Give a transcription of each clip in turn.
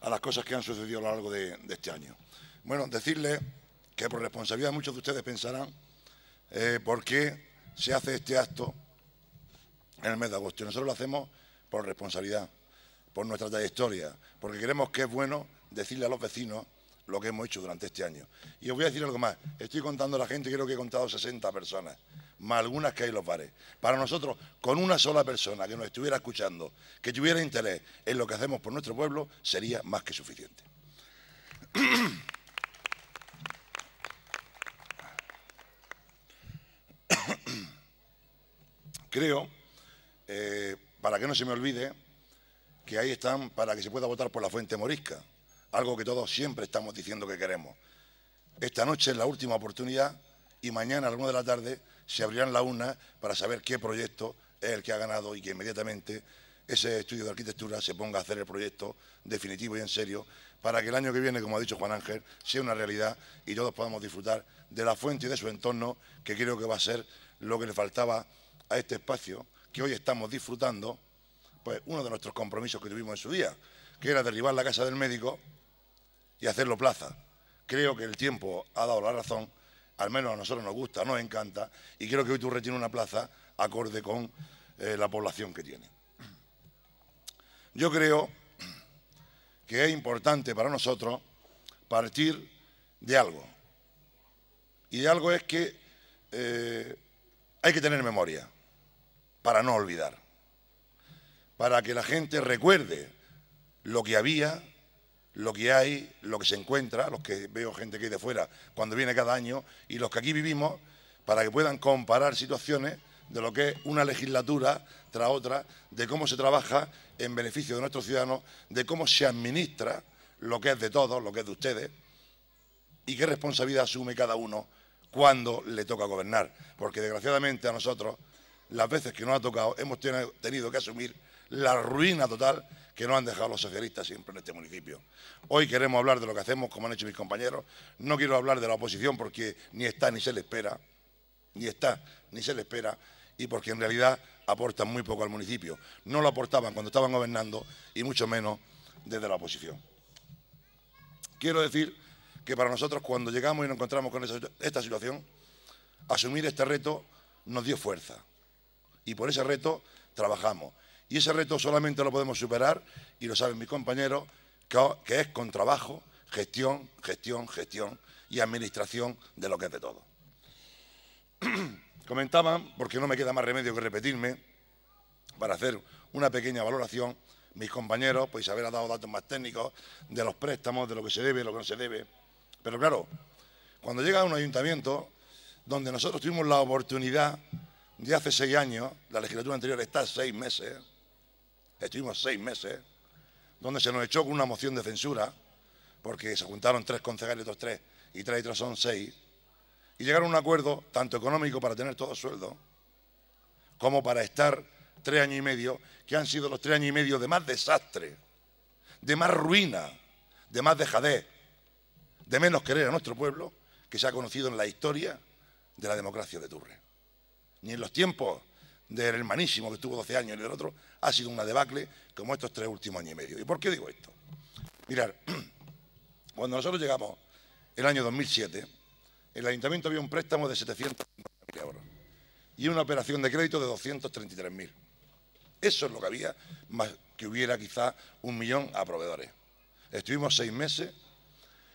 a las cosas que han sucedido a lo largo de, este año. Bueno, decirles que por responsabilidad muchos de ustedes pensarán eh, por qué se hace este acto en el mes de agosto. Nosotros lo hacemos por responsabilidad, por nuestra trayectoria, porque queremos que es bueno decirle a los vecinos lo que hemos hecho durante este año. Y os voy a decir algo más. Estoy contando a la gente, creo que he contado 60 personas más algunas que hay los bares. Para nosotros, con una sola persona que nos estuviera escuchando, que tuviera interés en lo que hacemos por nuestro pueblo, sería más que suficiente. Creo, eh, para que no se me olvide, que ahí están para que se pueda votar por la fuente morisca, algo que todos siempre estamos diciendo que queremos. Esta noche es la última oportunidad y mañana a las 1 de la tarde se abrirán la urnas para saber qué proyecto es el que ha ganado y que inmediatamente ese estudio de arquitectura se ponga a hacer el proyecto definitivo y en serio para que el año que viene, como ha dicho Juan Ángel, sea una realidad y todos podamos disfrutar de la fuente y de su entorno, que creo que va a ser lo que le faltaba a este espacio que hoy estamos disfrutando, pues uno de nuestros compromisos que tuvimos en su día, que era derribar la casa del médico y hacerlo plaza. Creo que el tiempo ha dado la razón al menos a nosotros nos gusta, nos encanta, y creo que hoy tú tiene una plaza acorde con eh, la población que tiene. Yo creo que es importante para nosotros partir de algo. Y de algo es que eh, hay que tener memoria para no olvidar, para que la gente recuerde lo que había lo que hay, lo que se encuentra, los que veo gente que hay de fuera cuando viene cada año y los que aquí vivimos, para que puedan comparar situaciones de lo que es una legislatura tras otra, de cómo se trabaja en beneficio de nuestros ciudadanos, de cómo se administra lo que es de todos, lo que es de ustedes, y qué responsabilidad asume cada uno cuando le toca gobernar. Porque desgraciadamente a nosotros, las veces que nos ha tocado, hemos tenido que asumir la ruina total que no han dejado los socialistas siempre en este municipio. Hoy queremos hablar de lo que hacemos, como han hecho mis compañeros. No quiero hablar de la oposición porque ni está ni se le espera, ni está ni se le espera, y porque en realidad aportan muy poco al municipio. No lo aportaban cuando estaban gobernando y mucho menos desde la oposición. Quiero decir que para nosotros cuando llegamos y nos encontramos con esta situación, asumir este reto nos dio fuerza. Y por ese reto trabajamos. Y ese reto solamente lo podemos superar, y lo saben mis compañeros, que es con trabajo, gestión, gestión, gestión y administración de lo que es de todo. Comentaban, porque no me queda más remedio que repetirme, para hacer una pequeña valoración, mis compañeros, pues haber dado datos más técnicos de los préstamos, de lo que se debe, lo que no se debe. Pero claro, cuando llega a un ayuntamiento donde nosotros tuvimos la oportunidad de hace seis años, la legislatura anterior está seis meses, estuvimos seis meses, donde se nos echó con una moción de censura, porque se juntaron tres concejales, dos tres, y tres y tres son seis, y llegaron a un acuerdo, tanto económico para tener todo sueldo, como para estar tres años y medio, que han sido los tres años y medio de más desastre, de más ruina, de más dejadez, de menos querer a nuestro pueblo que se ha conocido en la historia de la democracia de Turre. Ni en los tiempos del hermanísimo que estuvo 12 años y del otro, ha sido una debacle como estos tres últimos años y medio. ¿Y por qué digo esto? Mirar, cuando nosotros llegamos el año 2007, el ayuntamiento había un préstamo de 750.000 euros y una operación de crédito de 233.000. Eso es lo que había, más que hubiera quizá un millón a proveedores. Estuvimos seis meses,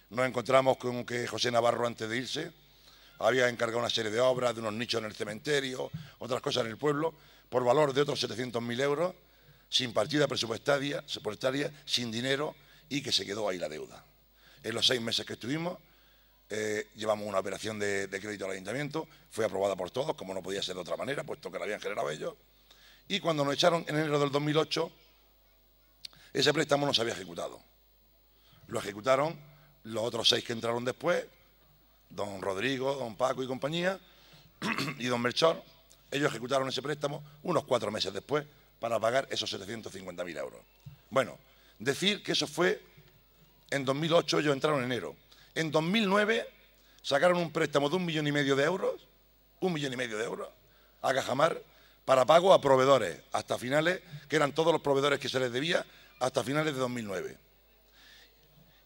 nos encontramos con que José Navarro antes de irse había encargado una serie de obras, de unos nichos en el cementerio, otras cosas en el pueblo, por valor de otros 700.000 euros, sin partida presupuestaria, sin dinero, y que se quedó ahí la deuda. En los seis meses que estuvimos, eh, llevamos una operación de, de, crédito al ayuntamiento, fue aprobada por todos, como no podía ser de otra manera, puesto que la habían generado ellos. Y cuando nos echaron en enero del 2008, ese préstamo no se había ejecutado. Lo ejecutaron los otros seis que entraron después, don Rodrigo, don Paco y compañía, y don Melchor, ellos ejecutaron ese préstamo unos cuatro meses después para pagar esos 750.000 euros. Bueno, decir que eso fue en 2008, ellos entraron en enero. En 2009 sacaron un préstamo de un millón y medio de euros, un millón y medio de euros, a Cajamar para pago a proveedores, hasta finales, que eran todos los proveedores que se les debía, hasta finales de 2009.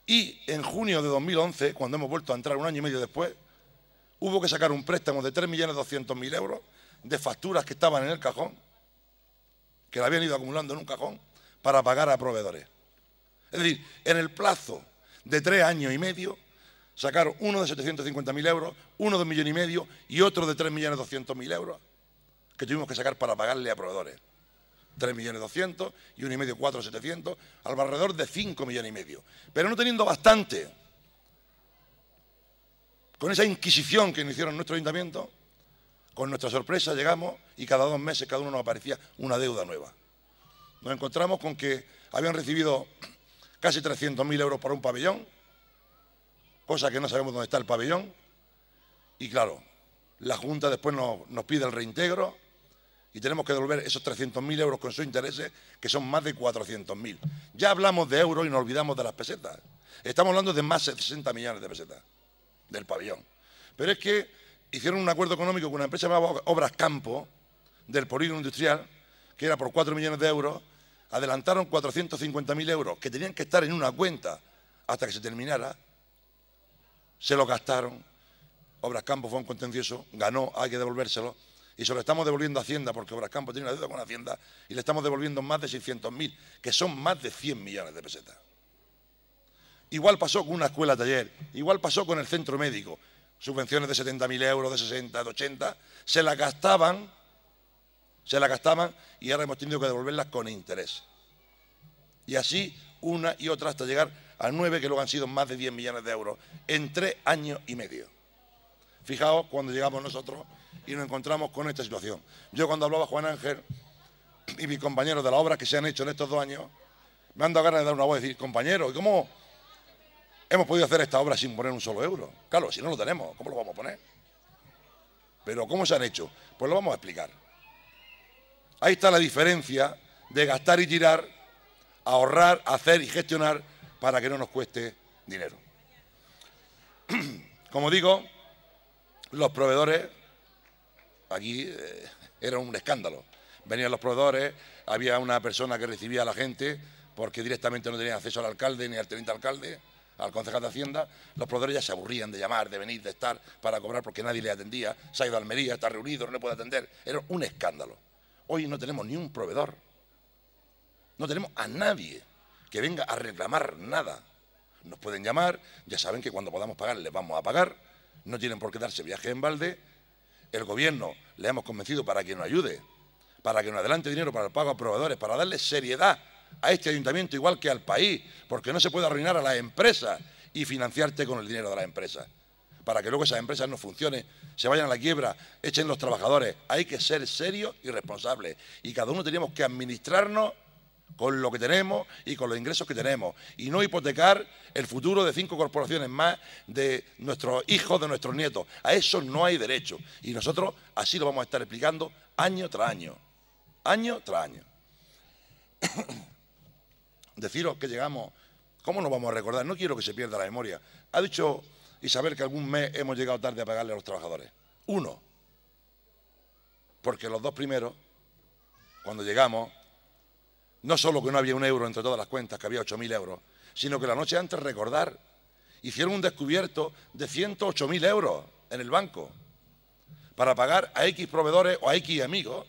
Y en junio de 2011, cuando hemos vuelto a entrar un año y medio después, hubo que sacar un préstamo de 3.200.000 euros de facturas que estaban en el cajón, que la habían ido acumulando en un cajón, para pagar a proveedores. Es decir, en el plazo de tres años y medio, sacaron uno de 750.000 euros, uno de un millón y medio y otro de 3.200.000 euros que tuvimos que sacar para pagarle a proveedores. 3.200.000 millones y uno y medio alrededor de 5 millones y medio. Pero no teniendo bastante con esa inquisición que iniciaron nuestro ayuntamiento, con nuestra sorpresa llegamos y cada dos meses cada uno nos aparecía una deuda nueva. Nos encontramos con que habían recibido casi 300.000 euros para un pabellón, cosa que no sabemos dónde está el pabellón, y claro, la Junta después nos pide el reintegro, y tenemos que devolver esos 300.000 euros con sus intereses, que son más de 400.000. Ya hablamos de euros y nos olvidamos de las pesetas. Estamos hablando de más de 60 millones de pesetas del pabellón. Pero es que hicieron un acuerdo económico con una empresa llamada Obras Campo, del polígono industrial, que era por 4 millones de euros, adelantaron 450.000 euros que tenían que estar en una cuenta hasta que se terminara, se lo gastaron. Obras Campo fue un contencioso, ganó, hay que devolvérselo y se lo estamos devolviendo a Hacienda porque Campos tiene una deuda con Hacienda y le estamos devolviendo más de 600.000, que son más de 100 millones de pesetas. Igual pasó con una escuela taller, igual pasó con el centro médico. Subvenciones de 70.000 euros, de 60, de 80, se la gastaban, se la gastaban y ahora hemos tenido que devolverlas con interés. Y así una y otra hasta llegar a nueve que luego han sido más de 10 millones de euros en tres años y medio. Fijaos cuando llegamos nosotros y nos encontramos con esta situación. Yo cuando hablaba Juan Ángel y mis compañeros de las obras que se han hecho en estos dos años, me han dado ganas de dar una voz y decir, ...compañero, cómo hemos podido hacer esta obra sin poner un solo euro? Claro, si no lo tenemos, ¿cómo lo vamos a poner? Pero ¿cómo se han hecho? Pues lo vamos a explicar. Ahí está la diferencia de gastar y tirar, ahorrar, hacer y gestionar para que no nos cueste dinero. Como digo, los proveedores Aquí eh, era un escándalo. Venían los proveedores, había una persona que recibía a la gente porque directamente no tenían acceso al alcalde ni al teniente alcalde, al concejal de Hacienda. Los proveedores ya se aburrían de llamar, de venir, de estar para cobrar porque nadie le atendía. Se ha ido a Almería, está reunido, no le puede atender. Era un escándalo. Hoy no tenemos ni un proveedor. No tenemos a nadie que venga a reclamar nada. Nos pueden llamar, ya saben que cuando podamos pagar les vamos a pagar. No tienen por qué darse viaje en balde el gobierno le hemos convencido para que nos ayude, para que nos adelante dinero para el pago a proveedores, para darle seriedad a este ayuntamiento igual que al país, porque no se puede arruinar a las empresas y financiarte con el dinero de las empresas, para que luego esas empresas no funcionen, se vayan a la quiebra, echen los trabajadores. Hay que ser serios y responsables y cada uno tenemos que administrarnos con lo que tenemos y con los ingresos que tenemos, y no hipotecar el futuro de cinco corporaciones más de nuestros hijos, de nuestros nietos. A eso no hay derecho. Y nosotros así lo vamos a estar explicando año tras año, año tras año. Deciros que llegamos, ¿cómo nos vamos a recordar? No quiero que se pierda la memoria. Ha dicho Isabel que algún mes hemos llegado tarde a pagarle a los trabajadores. Uno. Porque los dos primeros, cuando llegamos, no solo que no había un euro entre todas las cuentas, que había 8.000 euros, sino que la noche antes, recordar, hicieron un descubierto de 108.000 euros en el banco para pagar a X proveedores o a X amigos,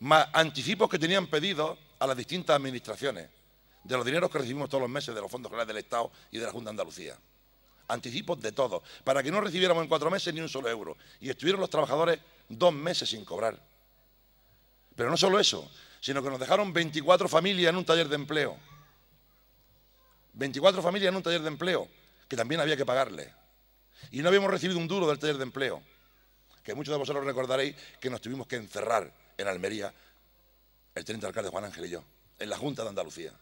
más anticipos que tenían pedidos a las distintas administraciones, de los dineros que recibimos todos los meses de los fondos generales del Estado y de la Junta de Andalucía. Anticipos de todo, para que no recibiéramos en cuatro meses ni un solo euro. Y estuvieron los trabajadores dos meses sin cobrar. Pero no solo eso, sino que nos dejaron 24 familias en un taller de empleo. 24 familias en un taller de empleo, que también había que pagarle. Y no habíamos recibido un duro del taller de empleo, que muchos de vosotros recordaréis que nos tuvimos que encerrar en Almería, el 30 alcalde Juan Ángel y yo, en la Junta de Andalucía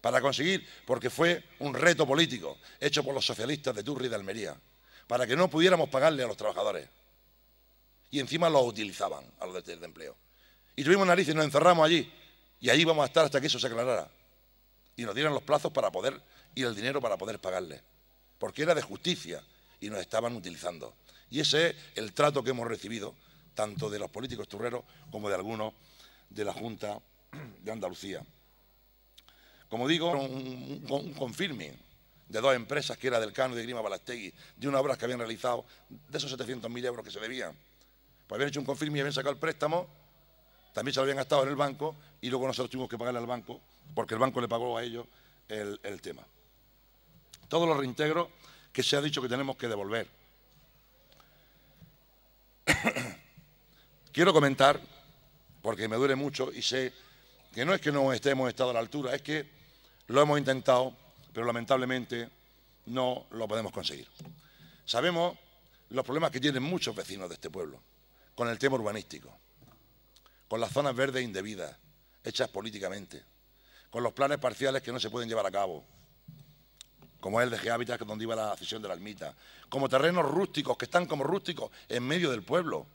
para conseguir, porque fue un reto político hecho por los socialistas de Turri de Almería, para que no pudiéramos pagarle a los trabajadores. Y encima los utilizaban a los del taller de empleo. Y tuvimos narices, nos encerramos allí. Y ahí vamos a estar hasta que eso se aclarara. Y nos dieran los plazos para poder, y el dinero para poder pagarle. Porque era de justicia y nos estaban utilizando. Y ese es el trato que hemos recibido, tanto de los políticos turreros como de algunos de la Junta de Andalucía. Como digo, un, un, confirming de dos empresas, que era del Cano y de Grima Balastegui, de unas obras que habían realizado, de esos 700.000 euros que se debían. Pues habían hecho un confirming y habían sacado el préstamo también se lo habían gastado en el banco y luego nosotros tuvimos que pagarle al banco porque el banco le pagó a ellos el, tema. Todos los reintegros que se ha dicho que tenemos que devolver. Quiero comentar, porque me duele mucho y sé que no es que no estemos estado a la altura, es que lo hemos intentado, pero lamentablemente no lo podemos conseguir. Sabemos los problemas que tienen muchos vecinos de este pueblo con el tema urbanístico con las zonas verdes indebidas, hechas políticamente, con los planes parciales que no se pueden llevar a cabo, como el de hábitat donde iba la cesión de la almita, como terrenos rústicos, que están como rústicos en medio del pueblo,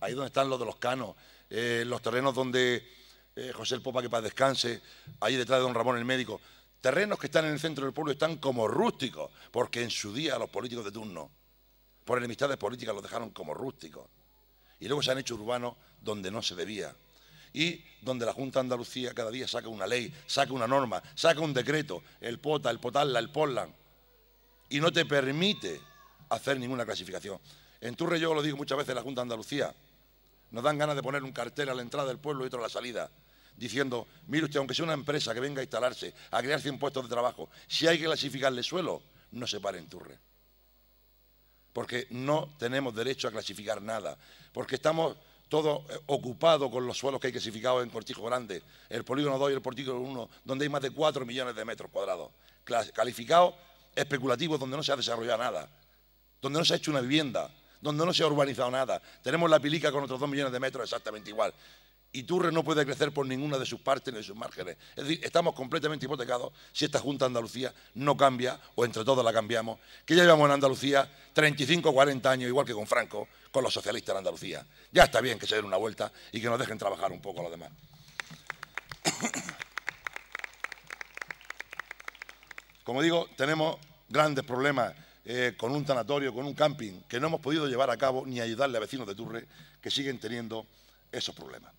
ahí donde están los de los canos, eh, los terrenos donde eh, José el Popa, que para descanse, ahí detrás de don Ramón el médico, terrenos que están en el centro del pueblo están como rústicos, porque en su día los políticos de turno, por enemistades políticas, los dejaron como rústicos. Y luego se han hecho urbanos donde no se debía. Y donde la Junta de Andalucía cada día saca una ley, saca una norma, saca un decreto, el POTA, el POTALLA, el POLLAN, y no te permite hacer ninguna clasificación. En Turre yo lo digo muchas veces la Junta de Andalucía, nos dan ganas de poner un cartel a la entrada del pueblo y otro a la salida, diciendo, mire usted, aunque sea una empresa que venga a instalarse, a crear 100 puestos de trabajo, si hay que clasificarle suelo, no se pare en Turre porque no tenemos derecho a clasificar nada, porque estamos todos eh, ocupados con los suelos que hay clasificados en Cortijo Grande, el polígono 2 y el polígono 1, donde hay más de 4 millones de metros cuadrados, calificados especulativos donde no se ha desarrollado nada, donde no se ha hecho una vivienda, donde no se ha urbanizado nada. Tenemos la pilica con otros 2 millones de metros exactamente igual. Y Turre no puede crecer por ninguna de sus partes ni de sus márgenes. Es decir, estamos completamente hipotecados si esta Junta de Andalucía no cambia, o entre todos la cambiamos, que ya llevamos en Andalucía 35 o 40 años, igual que con Franco, con los socialistas en Andalucía. Ya está bien que se den una vuelta y que nos dejen trabajar un poco a los demás. Como digo, tenemos grandes problemas eh, con un tanatorio, con un camping, que no hemos podido llevar a cabo ni ayudarle a vecinos de Turre que siguen teniendo esos problemas.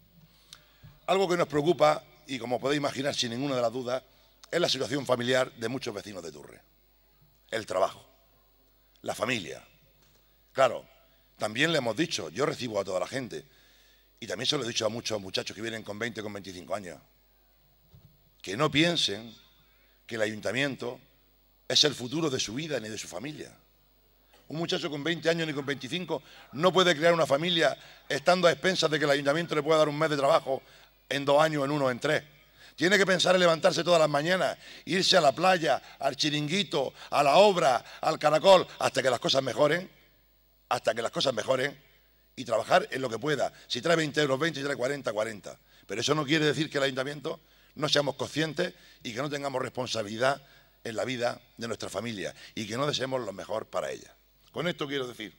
Algo que nos preocupa, y como podéis imaginar sin ninguna de las dudas, es la situación familiar de muchos vecinos de Turre. El trabajo, la familia. Claro, también le hemos dicho, yo recibo a toda la gente, y también se lo he dicho a muchos muchachos que vienen con 20, con 25 años, que no piensen que el ayuntamiento es el futuro de su vida ni de su familia. Un muchacho con 20 años ni con 25 no puede crear una familia estando a expensas de que el ayuntamiento le pueda dar un mes de trabajo en dos años, en uno, en tres. Tiene que pensar en levantarse todas las mañanas, irse a la playa, al chiringuito, a la obra, al caracol, hasta que las cosas mejoren, hasta que las cosas mejoren y trabajar en lo que pueda. Si trae 20 euros, 20, si trae 40, 40. Pero eso no quiere decir que el ayuntamiento no seamos conscientes y que no tengamos responsabilidad en la vida de nuestra familia y que no deseemos lo mejor para ella. Con esto quiero decir,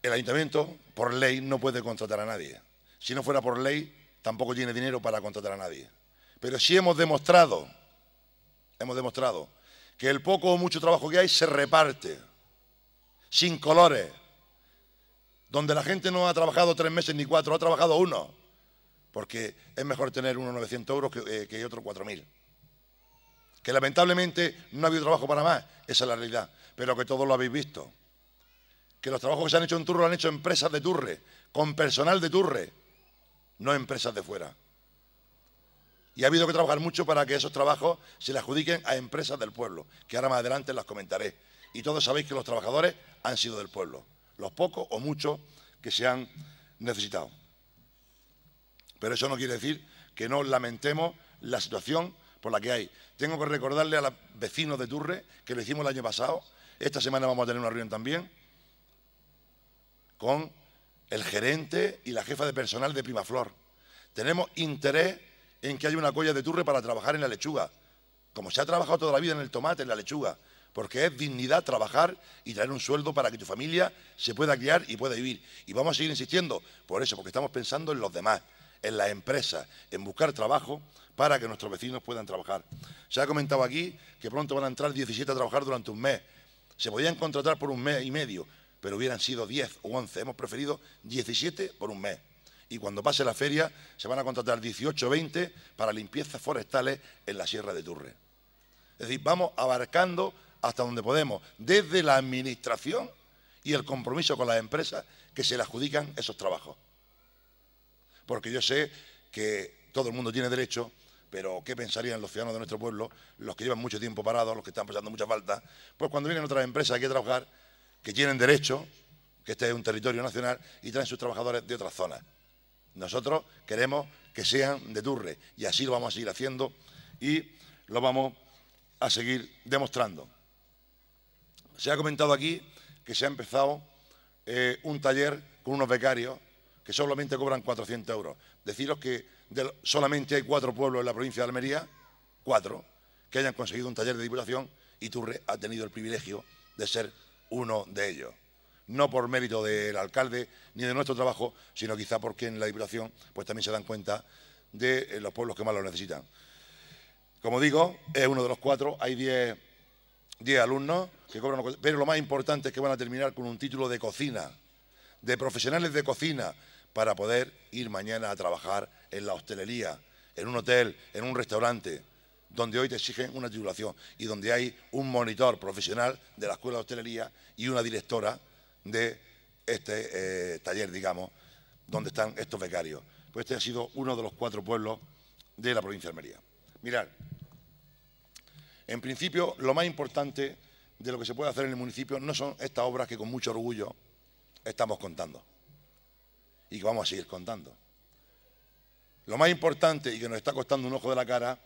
el ayuntamiento por ley no puede contratar a nadie. Si no fuera por ley, tampoco tiene dinero para contratar a nadie. Pero sí hemos demostrado, hemos demostrado que el poco o mucho trabajo que hay se reparte, sin colores, donde la gente no ha trabajado tres meses ni cuatro, ha trabajado uno, porque es mejor tener unos 900 euros que, eh, otro 4.000. Que lamentablemente no ha habido trabajo para más, esa es la realidad, pero que todos lo habéis visto. Que los trabajos que se han hecho en Turre lo han hecho empresas de Turre, con personal de Turre, no empresas de fuera. Y ha habido que trabajar mucho para que esos trabajos se les adjudiquen a empresas del pueblo, que ahora más adelante las comentaré. Y todos sabéis que los trabajadores han sido del pueblo, los pocos o muchos que se han necesitado. Pero eso no quiere decir que no lamentemos la situación por la que hay. Tengo que recordarle a los vecinos de Turre, que lo hicimos el año pasado, esta semana vamos a tener una reunión también, con el gerente y la jefa de personal de Primaflor. Tenemos interés en que haya una colla de turre para trabajar en la lechuga, como se ha trabajado toda la vida en el tomate, en la lechuga, porque es dignidad trabajar y traer un sueldo para que tu familia se pueda criar y pueda vivir. Y vamos a seguir insistiendo por eso, porque estamos pensando en los demás, en las empresas, en buscar trabajo para que nuestros vecinos puedan trabajar. Se ha comentado aquí que pronto van a entrar 17 a trabajar durante un mes. Se podían contratar por un mes y medio, pero hubieran sido 10 o 11. Hemos preferido 17 por un mes. Y cuando pase la feria se van a contratar 18 o 20 para limpiezas forestales en la Sierra de Turre. Es decir, vamos abarcando hasta donde podemos, desde la administración y el compromiso con las empresas que se le adjudican esos trabajos. Porque yo sé que todo el mundo tiene derecho, pero ¿qué pensarían los ciudadanos de nuestro pueblo, los que llevan mucho tiempo parados, los que están pasando mucha falta? Pues cuando vienen otras empresas aquí que trabajar, que tienen derecho, que este es un territorio nacional, y traen sus trabajadores de otras zonas. Nosotros queremos que sean de Turre y así lo vamos a seguir haciendo y lo vamos a seguir demostrando. Se ha comentado aquí que se ha empezado eh, un taller con unos becarios que solamente cobran 400 euros. Deciros que solamente hay cuatro pueblos en la provincia de Almería, cuatro, que hayan conseguido un taller de diputación y Turre ha tenido el privilegio de ser uno de ellos. No por mérito del alcalde ni de nuestro trabajo, sino quizá porque en la Diputación pues, también se dan cuenta de eh, los pueblos que más lo necesitan. Como digo, es uno de los cuatro, hay diez, diez alumnos que cobran, pero lo más importante es que van a terminar con un título de cocina, de profesionales de cocina, para poder ir mañana a trabajar en la hostelería, en un hotel, en un restaurante donde hoy te exigen una titulación y donde hay un monitor profesional de la Escuela de Hostelería y una directora de este eh, taller, digamos, donde están estos becarios. Pues este ha sido uno de los cuatro pueblos de la provincia de Almería. Mirad, en principio lo más importante de lo que se puede hacer en el municipio no son estas obras que con mucho orgullo estamos contando y que vamos a seguir contando. Lo más importante y que nos está costando un ojo de la cara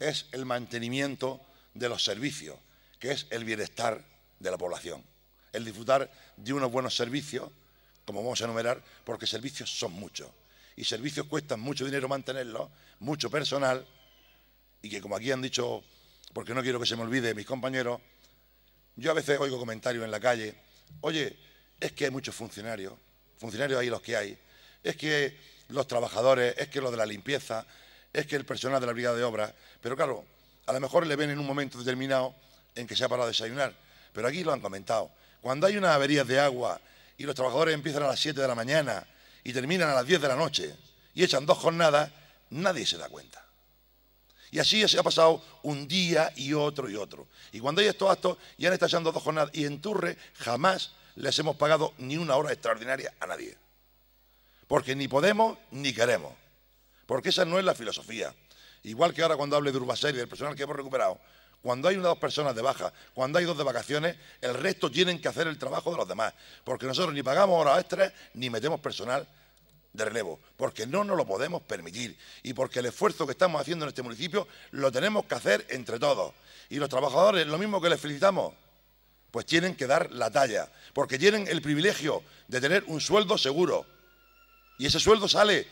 es el mantenimiento de los servicios, que es el bienestar de la población, el disfrutar de unos buenos servicios, como vamos a enumerar, porque servicios son muchos, y servicios cuestan mucho dinero mantenerlos, mucho personal, y que como aquí han dicho, porque no quiero que se me olvide mis compañeros, yo a veces oigo comentarios en la calle, oye, es que hay muchos funcionarios, funcionarios ahí los que hay, es que los trabajadores, es que los de la limpieza, es que el personal de la brigada de obra pero claro, a lo mejor le ven en un momento determinado en que se ha parado a desayunar, pero aquí lo han comentado. Cuando hay una avería de agua y los trabajadores empiezan a las 7 de la mañana y terminan a las 10 de la noche y echan dos jornadas, nadie se da cuenta. Y así se ha pasado un día y otro y otro. Y cuando hay estos actos, ya han estado echando dos jornadas y en Turre jamás les hemos pagado ni una hora extraordinaria a nadie. Porque ni podemos ni queremos. Porque esa no es la filosofía. Igual que ahora cuando hable de Urbaser y del personal que hemos recuperado, cuando hay una o dos personas de baja, cuando hay dos de vacaciones, el resto tienen que hacer el trabajo de los demás. Porque nosotros ni pagamos horas extras ni metemos personal de relevo. Porque no nos lo podemos permitir. Y porque el esfuerzo que estamos haciendo en este municipio lo tenemos que hacer entre todos. Y los trabajadores, lo mismo que les felicitamos, pues tienen que dar la talla. Porque tienen el privilegio de tener un sueldo seguro. Y ese sueldo sale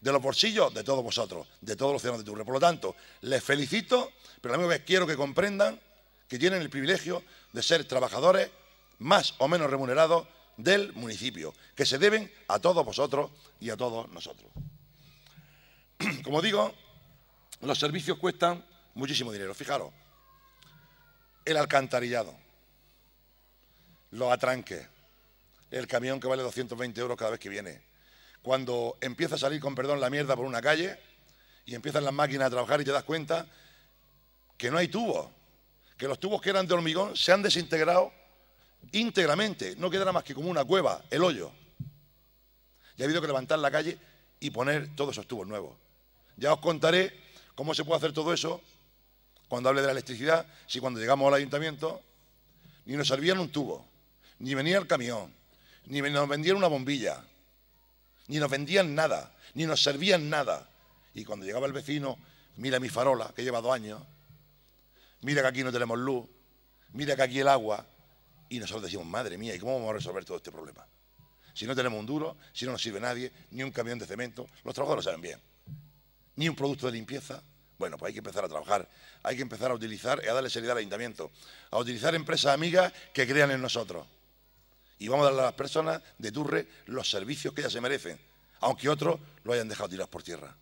de los bolsillos de todos vosotros, de todos los ciudadanos de Turre. Por lo tanto, les felicito, pero a la vez quiero que comprendan que tienen el privilegio de ser trabajadores más o menos remunerados del municipio, que se deben a todos vosotros y a todos nosotros. Como digo, los servicios cuestan muchísimo dinero. Fijaros, el alcantarillado, los atranques, el camión que vale 220 euros cada vez que viene, cuando empieza a salir con perdón la mierda por una calle y empiezan las máquinas a trabajar y te das cuenta que no hay tubos, que los tubos que eran de hormigón se han desintegrado íntegramente, no quedará más que como una cueva, el hoyo. Y ha habido que levantar la calle y poner todos esos tubos nuevos. Ya os contaré cómo se puede hacer todo eso cuando hable de la electricidad, si cuando llegamos al ayuntamiento ni nos servían un tubo, ni venía el camión, ni nos vendían una bombilla, ni nos vendían nada, ni nos servían nada. Y cuando llegaba el vecino, mira mi farola, que lleva dos años, mira que aquí no tenemos luz, mira que aquí el agua. Y nosotros decimos, madre mía, ¿y cómo vamos a resolver todo este problema? Si no tenemos un duro, si no nos sirve nadie, ni un camión de cemento, los trabajadores saben bien, ni un producto de limpieza. Bueno, pues hay que empezar a trabajar, hay que empezar a utilizar y a darle seriedad al ayuntamiento, a utilizar empresas amigas que crean en nosotros y vamos a darle a las personas de Turre los servicios que ellas se merecen, aunque otros lo hayan dejado tirar por tierra,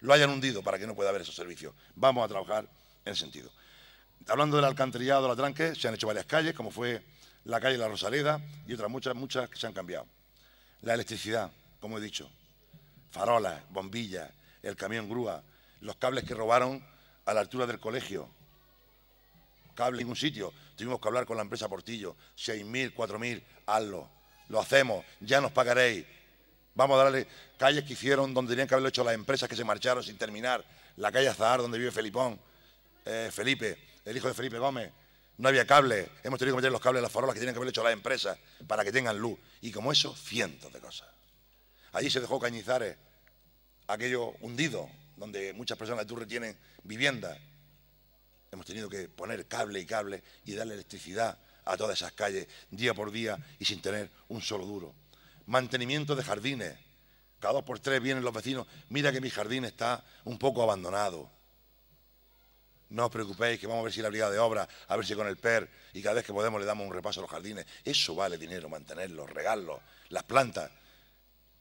lo hayan hundido para que no pueda haber esos servicios. Vamos a trabajar en ese sentido. Hablando del alcantarillado de la tranque, se han hecho varias calles, como fue la calle La Rosaleda y otras muchas, muchas que se han cambiado. La electricidad, como he dicho, farolas, bombillas, el camión grúa, los cables que robaron a la altura del colegio, cable en ningún sitio. Tuvimos que hablar con la empresa Portillo. 6.000, 4.000, hazlo. Lo hacemos, ya nos pagaréis. Vamos a darle calles que hicieron donde tenían que haberlo hecho las empresas que se marcharon sin terminar. La calle Azahar, donde vive Felipón, eh, Felipe, el hijo de Felipe Gómez. No había cable. Hemos tenido que meter los cables en las farolas que tienen que haber hecho las empresas para que tengan luz. Y como eso, cientos de cosas. Allí se dejó Cañizares, aquello hundido, donde muchas personas de Turre tienen vivienda hemos tenido que poner cable y cable y darle electricidad a todas esas calles día por día y sin tener un solo duro. Mantenimiento de jardines. Cada dos por tres vienen los vecinos, mira que mi jardín está un poco abandonado. No os preocupéis, que vamos a ver si la brigada de obra, a ver si con el PER, y cada vez que podemos le damos un repaso a los jardines. Eso vale dinero, mantenerlos, regalos, las plantas.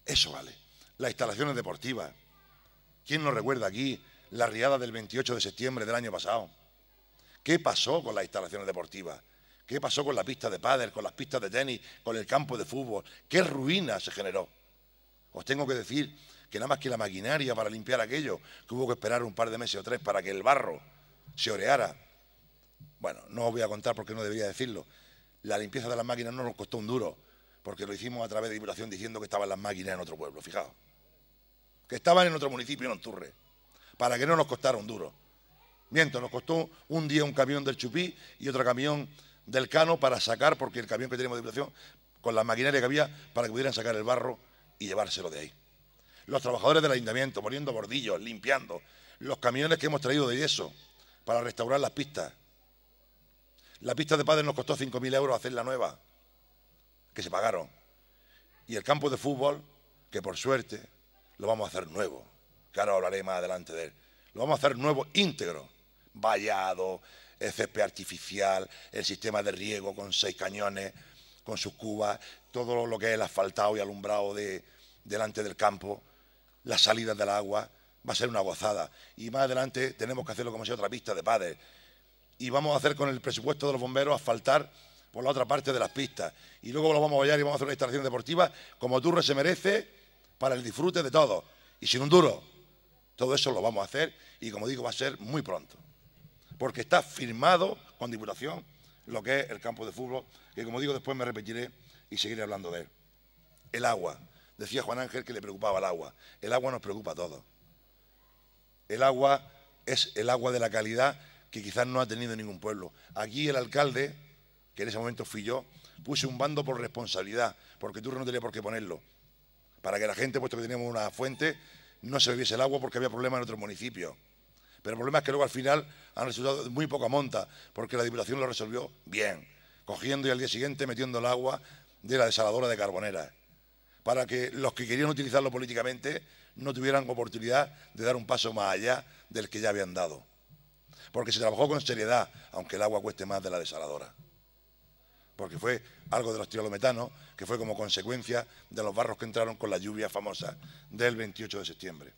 Eso vale. Las instalaciones deportivas. ¿Quién nos recuerda aquí la riada del 28 de septiembre del año pasado? ¿Qué pasó con las instalaciones deportivas? ¿Qué pasó con las pista de pádel, con las pistas de tenis, con el campo de fútbol? ¿Qué ruina se generó? Os tengo que decir que nada más que la maquinaria para limpiar aquello, que hubo que esperar un par de meses o tres para que el barro se oreara. Bueno, no os voy a contar porque no debería decirlo. La limpieza de las máquinas no nos costó un duro, porque lo hicimos a través de Diputación diciendo que estaban las máquinas en otro pueblo, fijaos. Que estaban en otro municipio, en Onturre, para que no nos costara un duro. Miento, nos costó un día un camión del Chupí y otro camión del Cano para sacar, porque el camión que teníamos de vibración, con la maquinaria que había, para que pudieran sacar el barro y llevárselo de ahí. Los trabajadores del ayuntamiento poniendo bordillos, limpiando. Los camiones que hemos traído de yeso para restaurar las pistas. La pista de Padres nos costó 5.000 euros hacer la nueva, que se pagaron. Y el campo de fútbol, que por suerte lo vamos a hacer nuevo, que ahora hablaré más adelante de él. Lo vamos a hacer nuevo, íntegro vallado, césped artificial, el sistema de riego con seis cañones, con sus cubas, todo lo que es el asfaltado y alumbrado de, delante del campo, las salidas del agua, va a ser una gozada. Y más adelante tenemos que hacerlo como sea otra pista de padres. Y vamos a hacer con el presupuesto de los bomberos asfaltar por la otra parte de las pistas. Y luego lo vamos a vallar y vamos a hacer una instalación deportiva como Turre se merece para el disfrute de todos. Y sin un duro. Todo eso lo vamos a hacer y como digo va a ser muy pronto porque está firmado con diputación lo que es el campo de fútbol, que como digo después me repetiré y seguiré hablando de él. El agua. Decía Juan Ángel que le preocupaba el agua. El agua nos preocupa a todos. El agua es el agua de la calidad que quizás no ha tenido ningún pueblo. Aquí el alcalde, que en ese momento fui yo, puse un bando por responsabilidad, porque tú no tenía por qué ponerlo. Para que la gente, puesto que teníamos una fuente, no se bebiese el agua porque había problemas en otros municipio. Pero el problema es que luego al final han resultado muy poca monta, porque la Diputación lo resolvió bien, cogiendo y al día siguiente metiendo el agua de la desaladora de Carbonera, para que los que querían utilizarlo políticamente no tuvieran oportunidad de dar un paso más allá del que ya habían dado. Porque se trabajó con seriedad, aunque el agua cueste más de la desaladora. Porque fue algo de los triolometanos... que fue como consecuencia de los barros que entraron con la lluvia famosa del 28 de septiembre.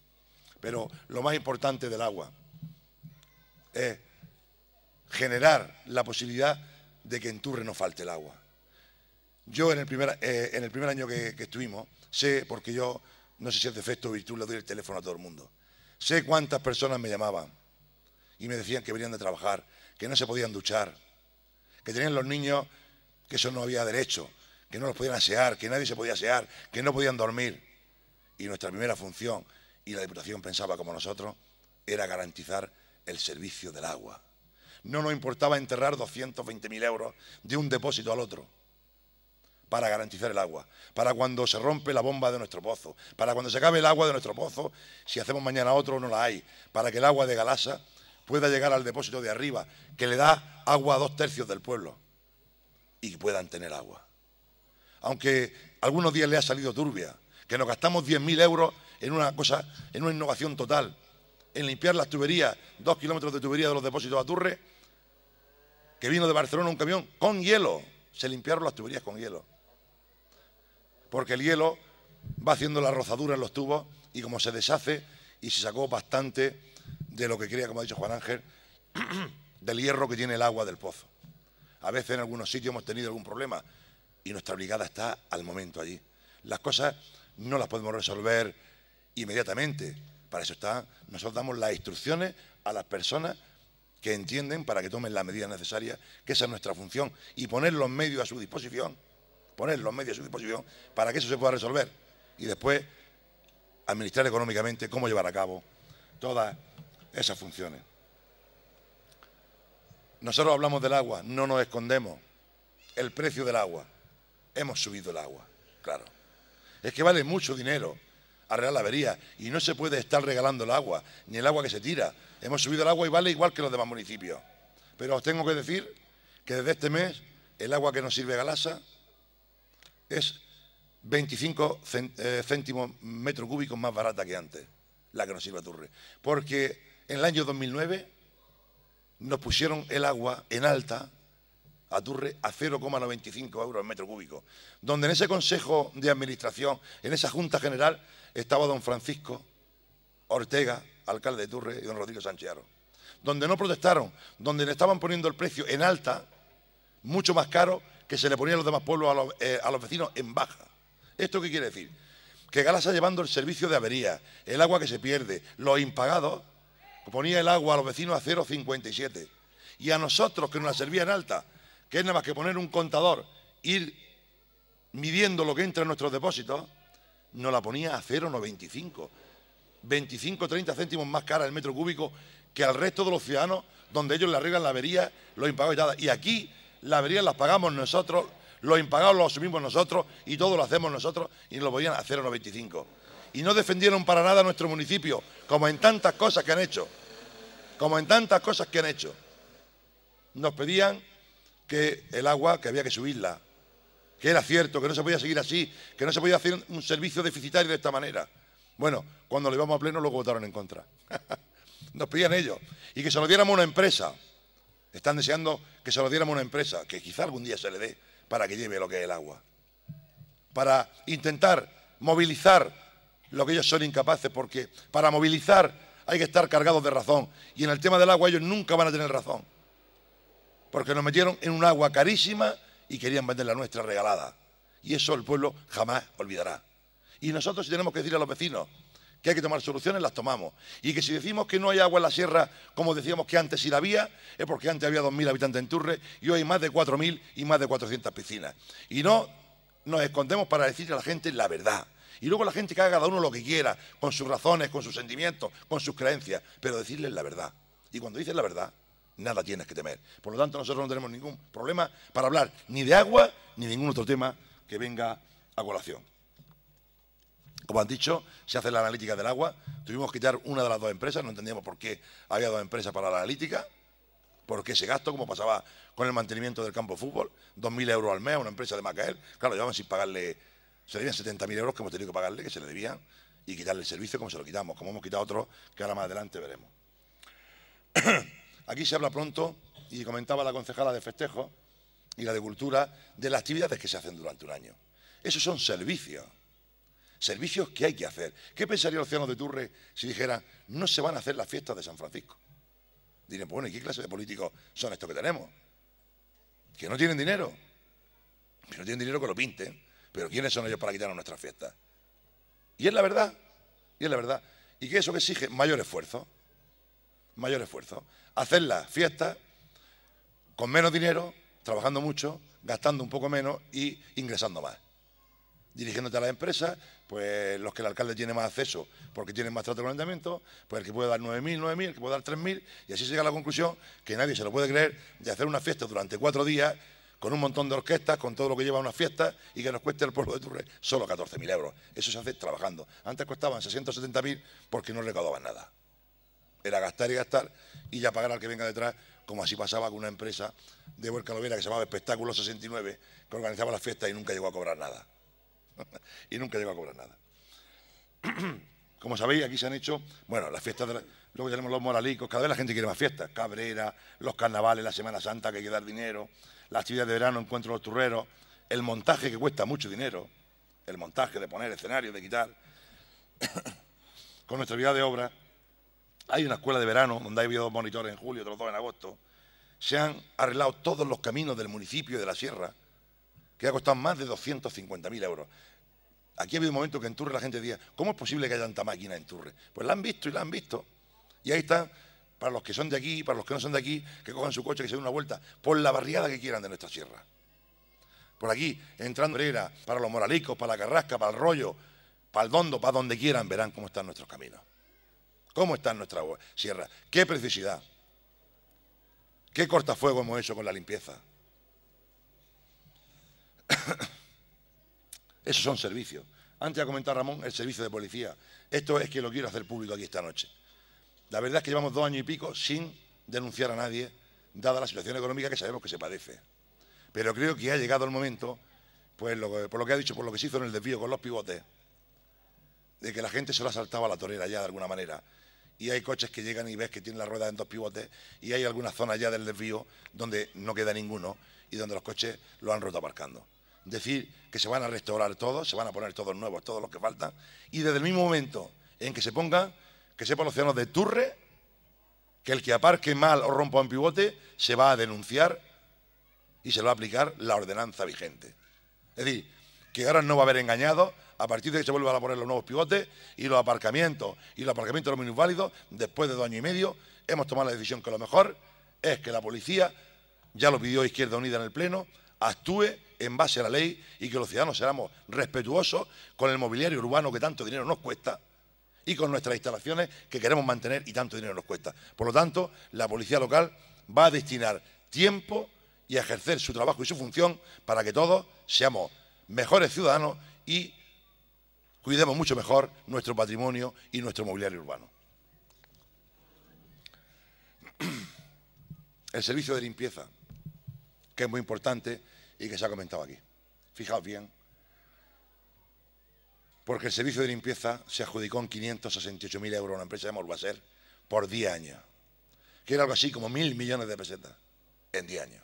Pero lo más importante del agua, es generar la posibilidad de que en Turre no falte el agua. Yo eh, en el primer, año que, que, estuvimos, sé, porque yo no sé si es defecto o virtud, le doy el teléfono a todo el mundo, sé cuántas personas me llamaban y me decían que venían de trabajar, que no se podían duchar, que tenían los niños que eso no había derecho, que no los podían asear, que nadie se podía asear, que no podían dormir. Y nuestra primera función, y la Diputación pensaba como nosotros, era garantizar el servicio del agua. No nos importaba enterrar 220.000 euros de un depósito al otro para garantizar el agua, para cuando se rompe la bomba de nuestro pozo, para cuando se acabe el agua de nuestro pozo, si hacemos mañana otro no la hay, para que el agua de Galasa pueda llegar al depósito de arriba, que le da agua a dos tercios del pueblo y puedan tener agua. Aunque algunos días le ha salido turbia, que nos gastamos 10.000 euros en una cosa, en una innovación total, en limpiar las tuberías, dos kilómetros de tubería de los depósitos de Aturre, que vino de Barcelona un camión con hielo. Se limpiaron las tuberías con hielo. Porque el hielo va haciendo la rozadura en los tubos y como se deshace y se sacó bastante de lo que quería, como ha dicho Juan Ángel, del hierro que tiene el agua del pozo. A veces en algunos sitios hemos tenido algún problema y nuestra brigada está al momento allí. Las cosas no las podemos resolver inmediatamente, para eso está, nosotros damos las instrucciones a las personas que entienden para que tomen las medidas necesarias, que esa es nuestra función, y poner los medios a su disposición, poner los medios a su disposición para que eso se pueda resolver. Y después administrar económicamente cómo llevar a cabo todas esas funciones. Nosotros hablamos del agua, no nos escondemos. El precio del agua. Hemos subido el agua, claro. Es que vale mucho dinero arreglar la avería. Y no se puede estar regalando el agua, ni el agua que se tira. Hemos subido el agua y vale igual que los demás municipios. Pero os tengo que decir que desde este mes el agua que nos sirve Galasa es 25 eh, céntimos metro cúbico más barata que antes, la que nos sirve a Turre. Porque en el año 2009 nos pusieron el agua en alta a Turre a 0,95 euros el metro cúbico, donde en ese consejo de administración, en esa junta general, estaba don Francisco Ortega, alcalde de Turre, y don Rodrigo Sanchiaro. Donde no protestaron, donde le estaban poniendo el precio en alta, mucho más caro que se le ponía a los demás pueblos, a los, eh, vecinos, en baja. ¿Esto qué quiere decir? Que Galasa llevando el servicio de avería, el agua que se pierde, los impagados, ponía el agua a los vecinos a 0,57. Y a nosotros, que nos la servía en alta, que es nada más que poner un contador, ir midiendo lo que entra en nuestros depósitos, nos la ponía a 0,95. 25, 30 céntimos más cara el metro cúbico que al resto de los ciudadanos, donde ellos le arreglan la avería, los impagados y nada. Y aquí la avería las pagamos nosotros, los impagados los asumimos nosotros y todo lo hacemos nosotros y nos lo ponían a 0,95. Y no defendieron para nada nuestro municipio, como en tantas cosas que han hecho. Como en tantas cosas que han hecho. Nos pedían que el agua, que había que subirla, que era cierto, que no se podía seguir así, que no se podía hacer un servicio deficitario de esta manera. Bueno, cuando le íbamos a pleno, luego votaron en contra. Nos pedían ellos. Y que se lo diéramos a una empresa. Están deseando que se lo diéramos a una empresa, que quizá algún día se le dé, para que lleve lo que es el agua. Para intentar movilizar lo que ellos son incapaces, porque para movilizar hay que estar cargados de razón. Y en el tema del agua ellos nunca van a tener razón. Porque nos metieron en un agua carísima y querían vender la nuestra regalada. Y eso el pueblo jamás olvidará. Y nosotros si tenemos que decir a los vecinos que hay que tomar soluciones, las tomamos. Y que si decimos que no hay agua en la sierra, como decíamos que antes sí la había, es porque antes había 2.000 habitantes en Turre y hoy hay más de 4.000 y más de 400 piscinas. Y no nos escondemos para decirle a la gente la verdad. Y luego la gente que haga cada uno lo que quiera, con sus razones, con sus sentimientos, con sus creencias, pero decirles la verdad. Y cuando dicen la verdad, nada tienes que temer. Por lo tanto, nosotros no tenemos ningún problema para hablar ni de agua ni ningún otro tema que venga a colación. Como han dicho, se hace la analítica del agua. Tuvimos que quitar una de las dos empresas, no entendíamos por qué había dos empresas para la analítica, por qué ese gasto, como pasaba con el mantenimiento del campo de fútbol, 2.000 euros al mes a una empresa de Macael. Claro, llevaban sin pagarle, se debían 70.000 euros que hemos tenido que pagarle, que se le debían, y quitarle el servicio como se lo quitamos, como hemos quitado otro que ahora más adelante veremos. Aquí se habla pronto, y comentaba la concejala de festejos y la de cultura, de las actividades que se hacen durante un año. Esos son servicios. Servicios que hay que hacer. ¿Qué pensaría el océano de Turre si dijera, no se van a hacer las fiestas de San Francisco? Dirían, bueno, ¿y qué clase de políticos son estos que tenemos? Que no tienen dinero. Que no tienen dinero que lo pinten. Pero ¿quiénes son ellos para quitarnos nuestras fiestas? Y es la verdad. Y es la verdad. ¿Y qué eso que exige? Mayor esfuerzo mayor esfuerzo. Hacer las fiestas con menos dinero, trabajando mucho, gastando un poco menos y ingresando más. Dirigiéndote a las empresas, pues los que el alcalde tiene más acceso porque tienen más trato con el ayuntamiento, pues el que puede dar 9.000, 9.000, el que puede dar 3.000, y así se llega a la conclusión que nadie se lo puede creer de hacer una fiesta durante cuatro días con un montón de orquestas, con todo lo que lleva una fiesta y que nos cueste al pueblo de Turre solo 14.000 euros. Eso se hace trabajando. Antes costaban 670.000 porque no recaudaban nada era gastar y gastar y ya pagar al que venga detrás, como así pasaba con una empresa de Huelca Lovera que se llamaba Espectáculo 69, que organizaba las fiestas y nunca llegó a cobrar nada. y nunca llegó a cobrar nada. como sabéis, aquí se han hecho, bueno, las fiestas, luego tenemos los moralicos, cada vez la gente quiere más fiestas, Cabrera, los carnavales, la Semana Santa, que hay que dar dinero, las actividades de verano, encuentro los turreros, el montaje que cuesta mucho dinero, el montaje de poner escenario, de quitar, con nuestra vida de obra, hay una escuela de verano donde ha habido monitores en julio, otros dos en agosto. Se han arreglado todos los caminos del municipio y de la sierra, que ha costado más de 250.000 euros. Aquí ha habido un momento que en Turre la gente decía, ¿cómo es posible que haya tanta máquina en Turre? Pues la han visto y la han visto. Y ahí está, para los que son de aquí, para los que no son de aquí, que cojan su coche, que se den una vuelta, por la barriada que quieran de nuestra sierra. Por aquí, entrando Herrera, para los moralicos, para la carrasca, para el rollo, para el dondo, para donde quieran, verán cómo están nuestros caminos. ¿Cómo está nuestra sierra? ¡Qué precisidad! ¿Qué cortafuego hemos hecho con la limpieza? Esos son servicios. Antes de comentar Ramón, el servicio de policía. Esto es que lo quiero hacer público aquí esta noche. La verdad es que llevamos dos años y pico sin denunciar a nadie, dada la situación económica que sabemos que se padece. Pero creo que ha llegado el momento, pues por lo que ha dicho, por lo que se hizo en el desvío con los pivotes, de que la gente se lo ha saltado a la torera ya de alguna manera y hay coches que llegan y ves que tienen las ruedas en dos pivotes y hay algunas zonas ya del desvío donde no queda ninguno y donde los coches lo han roto aparcando. Decir que se van a restaurar todos, se van a poner todos nuevos, todos los que faltan y desde el mismo momento en que se pongan, que sepan los ciudadanos de Turre que el que aparque mal o rompa un pivote se va a denunciar y se va a aplicar la ordenanza vigente. Es decir, que ahora no va a haber engañado, a partir de que se vuelvan a poner los nuevos pivotes y los aparcamientos y los aparcamientos de los válidos, después de dos años y medio, hemos tomado la decisión que lo mejor es que la policía, ya lo pidió Izquierda Unida en el Pleno, actúe en base a la ley y que los ciudadanos seamos respetuosos con el mobiliario urbano que tanto dinero nos cuesta y con nuestras instalaciones que queremos mantener y tanto dinero nos cuesta. Por lo tanto, la policía local va a destinar tiempo y a ejercer su trabajo y su función para que todos seamos mejores ciudadanos y cuidemos mucho mejor nuestro patrimonio y nuestro mobiliario urbano. El servicio de limpieza, que es muy importante y que se ha comentado aquí. Fijaos bien, porque el servicio de limpieza se adjudicó en 568.000 euros a una empresa de Morbaser por 10 años, que era algo así como mil millones de pesetas en 10 años.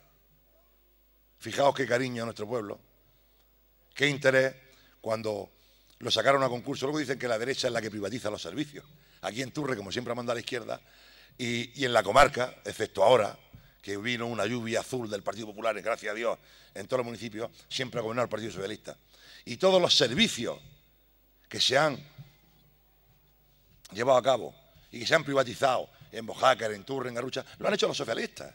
Fijaos qué cariño a nuestro pueblo, ¿Qué interés cuando lo sacaron a concurso? Luego dicen que la derecha es la que privatiza los servicios. Aquí en Turre, como siempre, manda a la izquierda. Y, en la comarca, excepto ahora, que vino una lluvia azul del Partido Popular, gracias a Dios, en todos los municipios, siempre ha gobernado el Partido Socialista. Y todos los servicios que se han llevado a cabo y que se han privatizado en Bojácar, en Turre, en Garucha, lo han hecho los socialistas.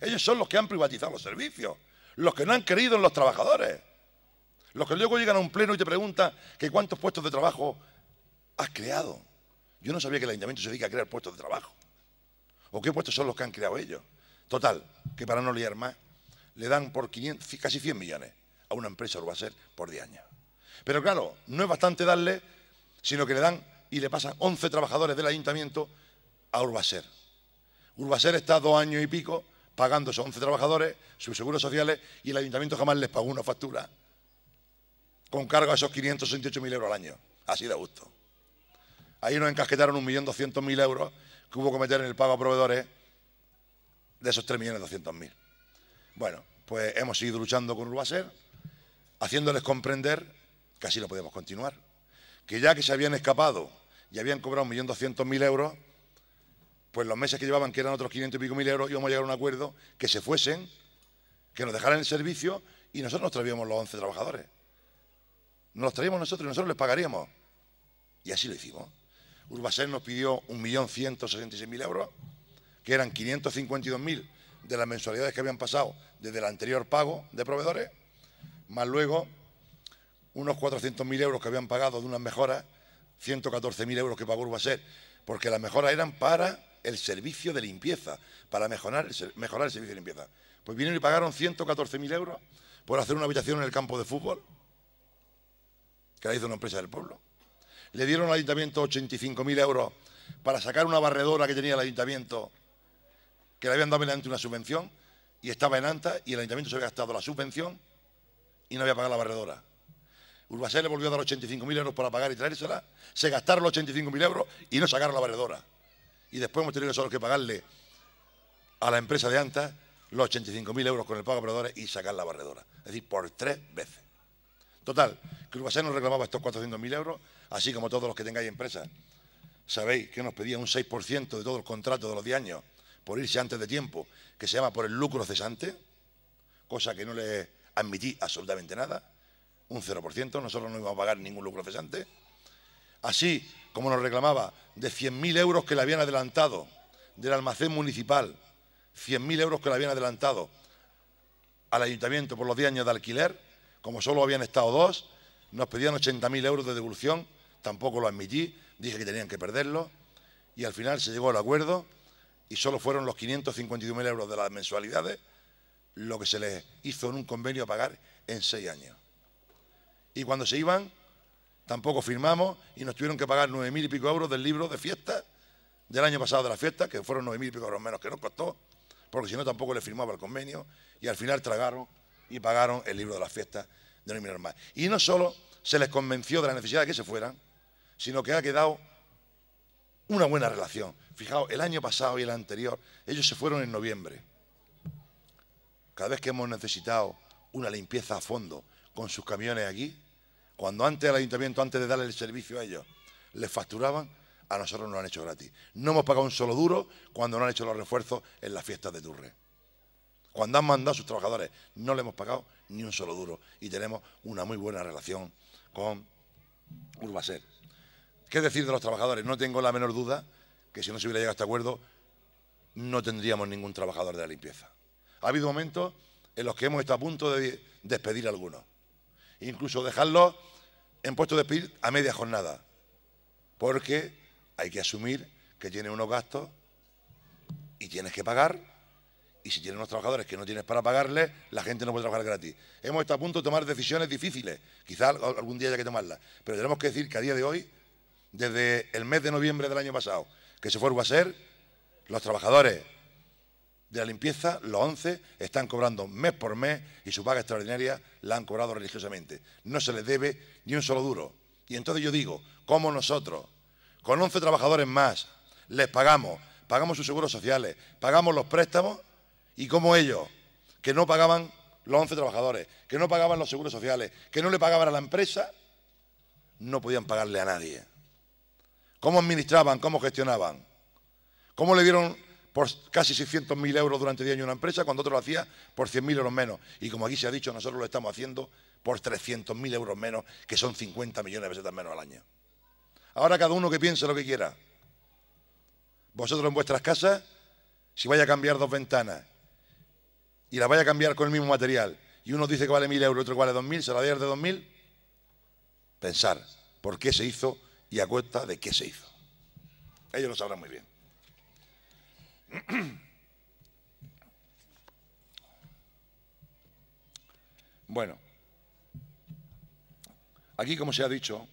Ellos son los que han privatizado los servicios, los que no han creído en los trabajadores. Los que luego llegan a un pleno y te preguntan que cuántos puestos de trabajo has creado. Yo no sabía que el ayuntamiento se dedica a crear puestos de trabajo. ¿O qué puestos son los que han creado ellos? Total, que para no liar más, le dan por casi 100 millones a una empresa Urbaser por 10 años. Pero claro, no es bastante darle, sino que le dan y le pasan 11 trabajadores del ayuntamiento a Urbaser. Urbaser está dos años y pico pagando esos 11 trabajadores, sus seguros sociales, y el ayuntamiento jamás les pagó una factura con cargo a esos 568.000 euros al año. Así de gusto. Ahí nos encasquetaron 1.200.000 euros que hubo que meter en el pago a proveedores de esos 3.200.000. Bueno, pues hemos seguido luchando con Urbaser, haciéndoles comprender que así lo podemos continuar. Que ya que se habían escapado y habían cobrado 1.200.000 euros, pues los meses que llevaban, que eran otros 500 y pico mil euros, íbamos a llegar a un acuerdo que se fuesen, que nos dejaran el servicio y nosotros nos traíamos los 11 trabajadores. Nos traíamos nosotros y nosotros les pagaríamos. Y así lo hicimos. Urbaser nos pidió 1.166.000 euros, que eran 552.000 de las mensualidades que habían pasado desde el anterior pago de proveedores, más luego unos 400.000 euros que habían pagado de unas mejoras, 114.000 euros que pagó Urbaser, porque las mejoras eran para el servicio de limpieza, para mejorar mejorar el servicio de limpieza. Pues vinieron y pagaron 114.000 euros por hacer una habitación en el campo de fútbol, que la hizo una empresa del pueblo. Le dieron al ayuntamiento 85.000 euros para sacar una barredora que tenía el ayuntamiento, que le habían dado mediante una subvención, y estaba en Anta, y el ayuntamiento se había gastado la subvención y no había pagado la barredora. Urbacel le volvió a dar 85.000 euros para pagar y traérsela, se gastaron los 85.000 euros y no sacaron la barredora. Y después hemos tenido solo que pagarle a la empresa de Anta los 85.000 euros con el pago de barredores y sacar la barredora. Es decir, por tres veces. Total, Crubasé nos reclamaba estos 400.000 euros, así como todos los que tengáis empresas. Sabéis que nos pedía un 6% de todo el contrato de los 10 años por irse antes de tiempo, que se llama por el lucro cesante, cosa que no le admití absolutamente nada, un 0%, nosotros no íbamos a pagar ningún lucro cesante. Así como nos reclamaba de 100.000 euros que le habían adelantado del almacén municipal, 100.000 euros que le habían adelantado al ayuntamiento por los 10 años de alquiler, como solo habían estado dos, nos pedían 80.000 euros de devolución, tampoco lo admití, dije que tenían que perderlo, y al final se llegó al acuerdo y solo fueron los 551.000 euros de las mensualidades lo que se les hizo en un convenio a pagar en seis años. Y cuando se iban, tampoco firmamos y nos tuvieron que pagar 9.000 y pico euros del libro de fiesta del año pasado de la fiesta, que fueron 9.000 y pico euros menos que nos costó, porque si no tampoco le firmaba el convenio y al final tragaron y pagaron el libro de las fiestas de Noemi más. Y no solo se les convenció de la necesidad de que se fueran, sino que ha quedado una buena relación. Fijaos, el año pasado y el anterior, ellos se fueron en noviembre. Cada vez que hemos necesitado una limpieza a fondo con sus camiones aquí, cuando antes el ayuntamiento, antes de darle el servicio a ellos, les facturaban, a nosotros nos lo han hecho gratis. No hemos pagado un solo duro cuando no han hecho los refuerzos en las fiestas de Turre. Cuando han mandado a sus trabajadores, no le hemos pagado ni un solo duro y tenemos una muy buena relación con Urbaser. ¿Qué decir de los trabajadores? No tengo la menor duda que si no se hubiera llegado a este acuerdo, no tendríamos ningún trabajador de la limpieza. Ha habido momentos en los que hemos estado a punto de despedir a algunos, incluso dejarlos en puesto de despedir a media jornada, porque hay que asumir que tiene unos gastos y tienes que pagar y si tienes unos trabajadores que no tienes para pagarles, la gente no puede trabajar gratis. Hemos estado a punto de tomar decisiones difíciles, quizás algún día haya que tomarlas, pero tenemos que decir que a día de hoy, desde el mes de noviembre del año pasado, que se fue a ser, los trabajadores de la limpieza, los 11, están cobrando mes por mes y su paga extraordinaria la han cobrado religiosamente. No se les debe ni un solo duro. Y entonces yo digo, ¿cómo nosotros, con 11 trabajadores más, les pagamos, pagamos sus seguros sociales, pagamos los préstamos? Y como ellos, que no pagaban los 11 trabajadores, que no pagaban los seguros sociales, que no le pagaban a la empresa, no podían pagarle a nadie. ¿Cómo administraban? ¿Cómo gestionaban? ¿Cómo le dieron por casi 600.000 euros durante 10 años una empresa cuando otro lo hacía por 100.000 euros menos? Y como aquí se ha dicho, nosotros lo estamos haciendo por 300.000 euros menos, que son 50 millones de pesetas menos al año. Ahora cada uno que piense lo que quiera. Vosotros en vuestras casas, si vaya a cambiar dos ventanas y la vaya a cambiar con el mismo material y uno dice que vale 1.000 euros, otro que vale 2.000, ¿se la de 2.000? Pensar por qué se hizo y a cuesta de qué se hizo. Ellos lo sabrán muy bien. Bueno, aquí como se ha dicho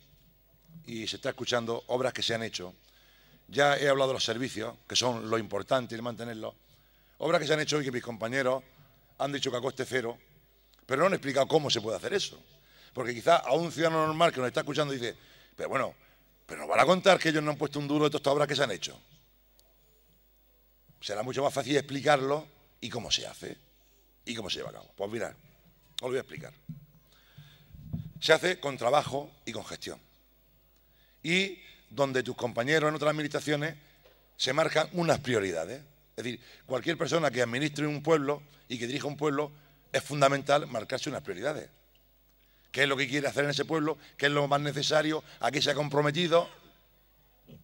y se está escuchando, obras que se han hecho, ya he hablado de los servicios, que son lo importante y mantenerlos, obras que se han hecho y que mis compañeros han dicho que a coste cero, pero no han explicado cómo se puede hacer eso. Porque quizá a un ciudadano normal que nos está escuchando dice, pero bueno, pero nos van a contar que ellos no han puesto un duro de obras que se han hecho. Será mucho más fácil explicarlo y cómo se hace y cómo se lleva a cabo. Pues mirad, os lo voy a explicar. Se hace con trabajo y con gestión. Y donde tus compañeros en otras administraciones se marcan unas prioridades. Es decir, cualquier persona que administre un pueblo y que dirija un pueblo es fundamental marcarse unas prioridades. ¿Qué es lo que quiere hacer en ese pueblo? ¿Qué es lo más necesario? ¿A qué se ha comprometido?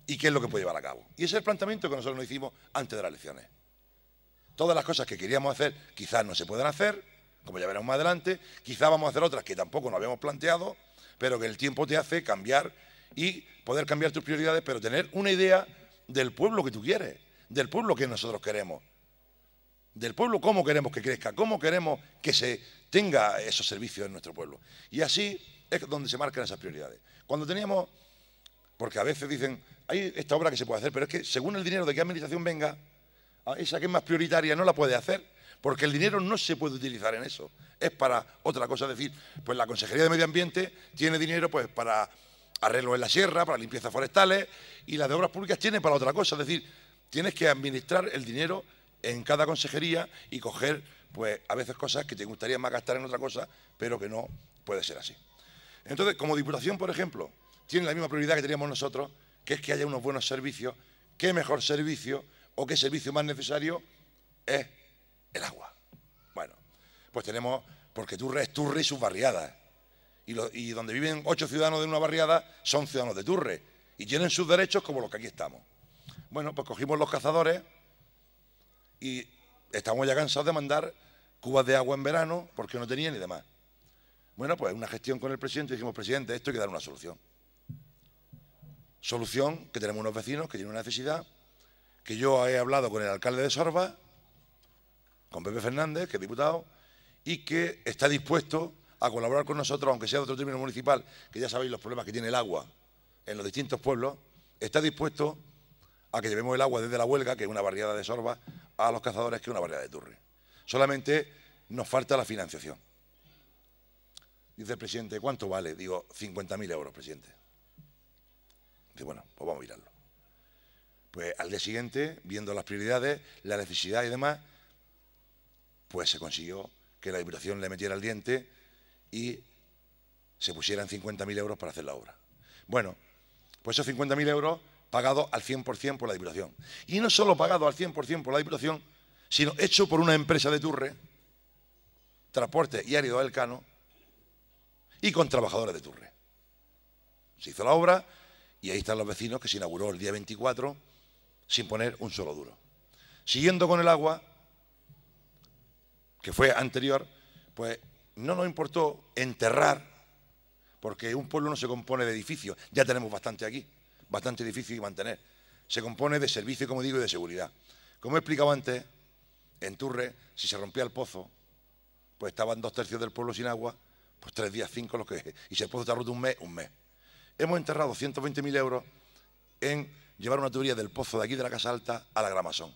¿Y qué es lo que puede llevar a cabo? Y ese es el planteamiento que nosotros nos hicimos antes de las elecciones. Todas las cosas que queríamos hacer quizás no se puedan hacer, como ya veremos más adelante, quizás vamos a hacer otras que tampoco nos habíamos planteado, pero que el tiempo te hace cambiar y poder cambiar tus prioridades, pero tener una idea del pueblo que tú quieres del pueblo que nosotros queremos. Del pueblo, cómo queremos que crezca, cómo queremos que se tenga esos servicios en nuestro pueblo. Y así es donde se marcan esas prioridades. Cuando teníamos, porque a veces dicen, hay esta obra que se puede hacer, pero es que según el dinero de qué administración venga, esa que es más prioritaria no la puede hacer, porque el dinero no se puede utilizar en eso. Es para otra cosa, es decir, pues la Consejería de Medio Ambiente tiene dinero pues para arreglo en la sierra, para limpiezas forestales, y las de obras públicas tiene para otra cosa, es decir, Tienes que administrar el dinero en cada consejería y coger, pues, a veces cosas que te gustaría más gastar en otra cosa, pero que no puede ser así. Entonces, como Diputación, por ejemplo, tiene la misma prioridad que teníamos nosotros, que es que haya unos buenos servicios. ¿Qué mejor servicio o qué servicio más necesario es el agua? Bueno, pues tenemos porque Turre es Turre y sus barriadas. Y, y donde viven ocho ciudadanos de una barriada son ciudadanos de Turre y tienen sus derechos como los que aquí estamos. Bueno, pues cogimos los cazadores y estamos ya cansados de mandar cubas de agua en verano porque no tenían ni demás. Bueno, pues una gestión con el presidente dijimos, presidente, esto hay que dar una solución. Solución que tenemos unos vecinos que tienen una necesidad, que yo he hablado con el alcalde de Sorba, con Pepe Fernández, que es diputado, y que está dispuesto a colaborar con nosotros, aunque sea de otro término municipal, que ya sabéis los problemas que tiene el agua en los distintos pueblos, está dispuesto a que llevemos el agua desde la huelga, que es una barriada de sorba, a los cazadores, que es una barriada de turri. Solamente nos falta la financiación. Dice el presidente, ¿cuánto vale? Digo, 50.000 euros, presidente. Dice, bueno, pues vamos a mirarlo. Pues al día siguiente, viendo las prioridades, la necesidad y demás, pues se consiguió que la Diputación le metiera el diente y se pusieran 50.000 euros para hacer la obra. Bueno, pues esos 50.000 euros pagado al 100% por la Diputación. Y no solo pagado al 100% por la Diputación, sino hecho por una empresa de Turre, Transporte y Árido del Cano, y con trabajadores de Turre. Se hizo la obra y ahí están los vecinos que se inauguró el día 24 sin poner un solo duro. Siguiendo con el agua, que fue anterior, pues no nos importó enterrar, porque un pueblo no se compone de edificios, ya tenemos bastante aquí bastante difícil de mantener. Se compone de servicio, como digo, y de seguridad. Como he explicado antes, en Turre, si se rompía el pozo, pues estaban dos tercios del pueblo sin agua, pues tres días, cinco, los que... Y si el pozo está roto un mes, un mes. Hemos enterrado 120.000 euros en llevar una tubería del pozo de aquí de la Casa Alta a la Gramasón,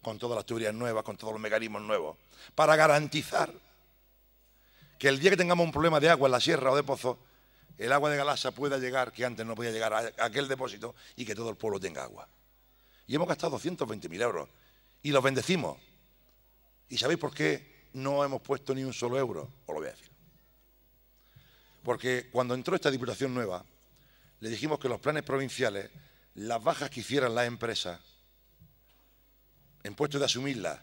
con todas las tuberías nuevas, con todos los mecanismos nuevos, para garantizar que el día que tengamos un problema de agua en la sierra o de pozo, el agua de Galasa pueda llegar, que antes no podía llegar a aquel depósito, y que todo el pueblo tenga agua. Y hemos gastado 220.000 euros. Y los bendecimos. ¿Y sabéis por qué no hemos puesto ni un solo euro? Os lo voy a decir. Porque cuando entró esta Diputación nueva, le dijimos que los planes provinciales, las bajas que hicieran las empresas, en puesto de asumirlas,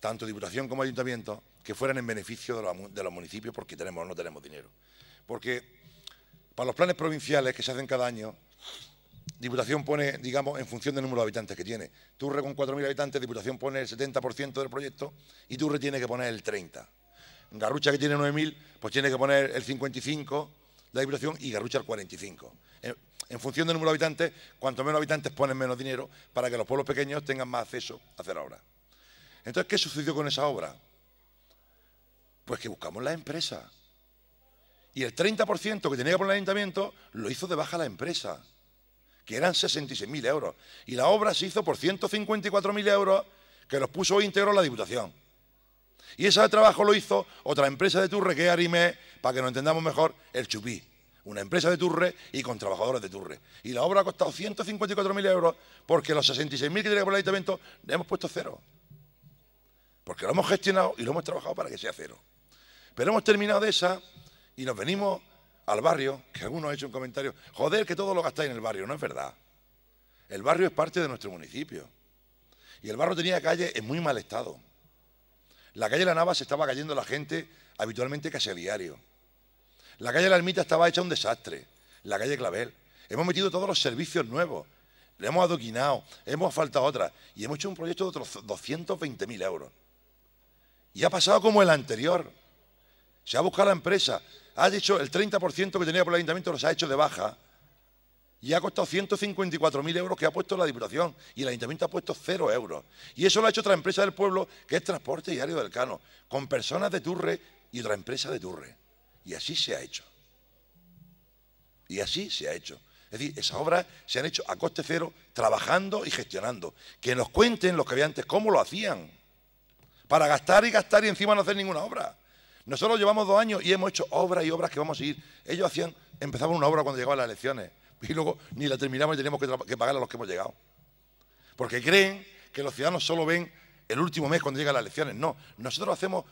tanto Diputación como Ayuntamiento, que fueran en beneficio de los, de los municipios porque tenemos o no tenemos dinero. Porque para los planes provinciales que se hacen cada año, Diputación pone, digamos, en función del número de habitantes que tiene. Turre con 4.000 habitantes, Diputación pone el 70% del proyecto y Turre tiene que poner el 30%. Garrucha, que tiene 9.000, pues tiene que poner el 55% la Diputación y Garrucha el 45%. En, función del número de habitantes, cuanto menos habitantes ponen menos dinero para que los pueblos pequeños tengan más acceso a hacer obra. Entonces, ¿qué sucedió con esa obra? Pues que buscamos la empresa. Y el 30% que tenía que poner el ayuntamiento lo hizo de baja la empresa, que eran 66.000 euros. Y la obra se hizo por 154.000 euros que los puso íntegro la Diputación. Y ese trabajo lo hizo otra empresa de Turre, que es Arimé, para que nos entendamos mejor, el Chupí. Una empresa de Turre y con trabajadores de Turre. Y la obra ha costado 154.000 euros porque los 66.000 que tenía por el ayuntamiento le hemos puesto cero. Porque lo hemos gestionado y lo hemos trabajado para que sea cero. Pero hemos terminado de esa y nos venimos al barrio, que algunos ha hecho un comentario, joder, que todo lo gastáis en el barrio, no es verdad. El barrio es parte de nuestro municipio. Y el barrio tenía calle en muy mal estado. La calle La Nava se estaba cayendo la gente habitualmente casi a diario. La calle La Ermita estaba hecha un desastre. La calle Clavel. Hemos metido todos los servicios nuevos. Le hemos adoquinado, hemos faltado otras. Y hemos hecho un proyecto de otros 220.000 euros. Y ha pasado como el anterior. Se ha buscado la empresa, ha dicho el 30% que tenía por el ayuntamiento los ha hecho de baja y ha costado 154.000 euros que ha puesto la Diputación y el Ayuntamiento ha puesto cero euros. Y eso lo ha hecho otra empresa del pueblo que es Transporte Diario del Cano, con personas de Turre y otra empresa de Turre. Y así se ha hecho. Y así se ha hecho. Es decir, esas obras se han hecho a coste cero, trabajando y gestionando. Que nos cuenten los que había antes cómo lo hacían. Para gastar y gastar y encima no hacer ninguna obra. Nosotros llevamos dos años y hemos hecho obras y obras que vamos a seguir. Ellos hacían, empezaban una obra cuando llegaban las elecciones y luego ni la terminamos y tenemos que, que pagar a los que hemos llegado. Porque creen que los ciudadanos solo ven el último mes cuando llegan las elecciones. No, nosotros hacemos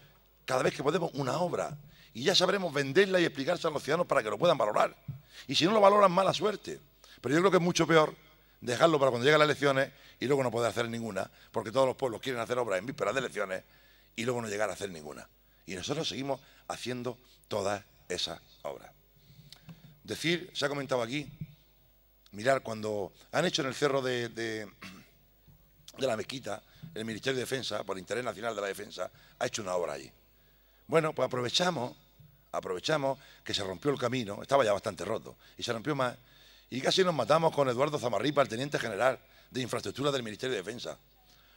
cada vez que podemos una obra y ya sabremos venderla y explicarse a los ciudadanos para que lo puedan valorar. Y si no lo valoran, mala suerte. Pero yo creo que es mucho peor dejarlo para cuando lleguen las elecciones y luego no poder hacer ninguna, porque todos los pueblos quieren hacer obras en vísperas de elecciones y luego no llegar a hacer ninguna. Y nosotros seguimos haciendo todas esas obras. Decir, se ha comentado aquí, mirar, cuando han hecho en el cerro de, de, la mezquita, el Ministerio de Defensa, por Interés Nacional de la Defensa, ha hecho una obra allí. Bueno, pues aprovechamos, aprovechamos que se rompió el camino, estaba ya bastante roto, y se rompió más, y casi nos matamos con Eduardo Zamarripa, el teniente general de infraestructura del Ministerio de Defensa,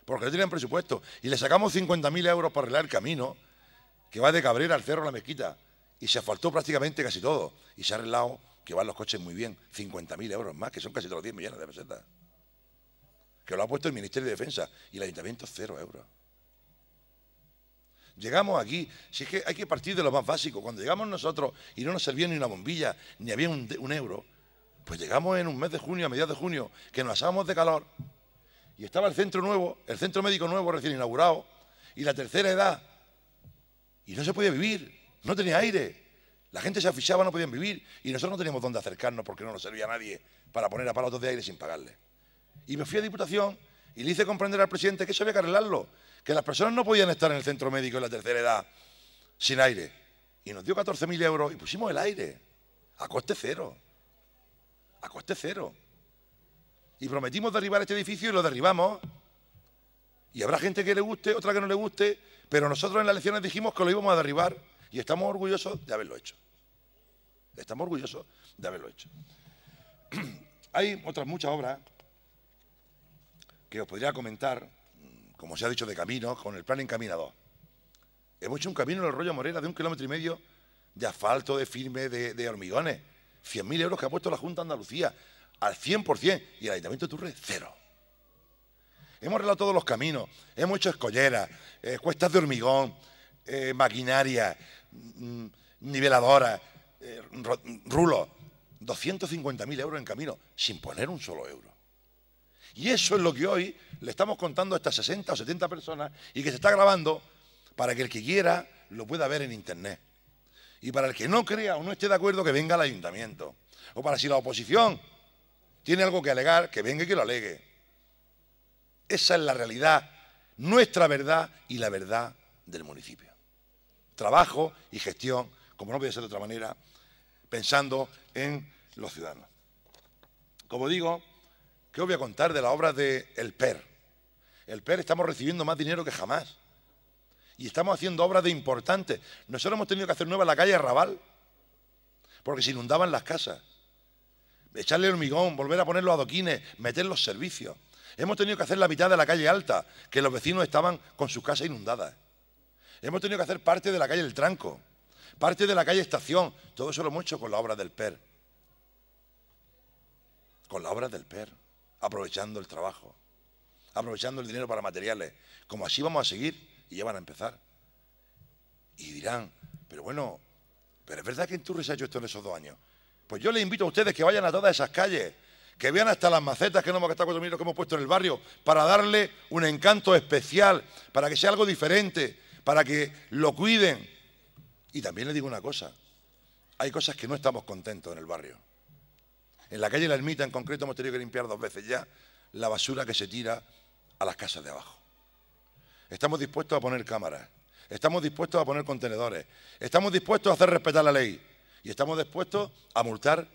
porque no tenían presupuesto, y le sacamos 50.000 euros para arreglar el camino, que va de Cabrera al Cerro a la Mezquita, y se asfaltó prácticamente casi todo, y se ha arreglado que van los coches muy bien, 50.000 euros más, que son casi todos los 10 millones de pesetas, que lo ha puesto el Ministerio de Defensa, y el Ayuntamiento cero euros. Llegamos aquí, si es que hay que partir de lo más básico, cuando llegamos nosotros y no nos servía ni una bombilla, ni había un, un euro, pues llegamos en un mes de junio, a mediados de junio, que nos asábamos de calor, y estaba el centro nuevo, el centro médico nuevo recién inaugurado, y la tercera edad y no se podía vivir, no tenía aire. La gente se afichaba, no podían vivir. Y nosotros no teníamos dónde acercarnos porque no nos servía a nadie para poner aparatos de aire sin pagarle. Y me fui a Diputación y le hice comprender al presidente que eso había que arreglarlo, que las personas no podían estar en el centro médico en la tercera edad sin aire. Y nos dio 14.000 euros y pusimos el aire a coste cero. A coste cero. Y prometimos derribar este edificio y lo derribamos. Y habrá gente que le guste, otra que no le guste, pero nosotros en las elecciones dijimos que lo íbamos a derribar y estamos orgullosos de haberlo hecho. Estamos orgullosos de haberlo hecho. Hay otras muchas obras que os podría comentar, como se ha dicho, de camino, con el plan Encaminador. Hemos hecho un camino en el rollo Morera de un kilómetro y medio de asfalto, de firme, de, de hormigones. 100.000 euros que ha puesto la Junta de Andalucía al 100% y el Ayuntamiento de Turre, cero. Hemos arreglado todos los caminos, hemos hecho escolleras, eh, cuestas de hormigón, eh, maquinaria, mm, niveladora, eh, rulo, rulos. 250.000 euros en camino, sin poner un solo euro. Y eso es lo que hoy le estamos contando a estas 60 o 70 personas y que se está grabando para que el que quiera lo pueda ver en internet. Y para el que no crea o no esté de acuerdo, que venga al ayuntamiento. O para si la oposición tiene algo que alegar, que venga y que lo alegue. Esa es la realidad, nuestra verdad y la verdad del municipio. Trabajo y gestión, como no puede ser de otra manera, pensando en los ciudadanos. Como digo, ¿qué os voy a contar de la obra del el PER? El PER estamos recibiendo más dinero que jamás. Y estamos haciendo obras de importantes. Nosotros hemos tenido que hacer nueva la calle Raval, porque se inundaban las casas. Echarle hormigón, volver a poner los adoquines, meter los servicios. Hemos tenido que hacer la mitad de la calle alta, que los vecinos estaban con sus casas inundadas. Hemos tenido que hacer parte de la calle del Tranco, parte de la calle Estación. Todo eso lo hemos hecho con la obra del PER. Con la obra del PER, aprovechando el trabajo, aprovechando el dinero para materiales. Como así vamos a seguir y ya van a empezar. Y dirán, pero bueno, pero es verdad que en Turris ha hecho esto en esos dos años. Pues yo les invito a ustedes que vayan a todas esas calles que vean hasta las macetas que no hemos gastado cuatro que hemos puesto en el barrio, para darle un encanto especial, para que sea algo diferente, para que lo cuiden. Y también le digo una cosa, hay cosas que no estamos contentos en el barrio. En la calle La Ermita en concreto hemos tenido que limpiar dos veces ya la basura que se tira a las casas de abajo. Estamos dispuestos a poner cámaras, estamos dispuestos a poner contenedores, estamos dispuestos a hacer respetar la ley y estamos dispuestos a multar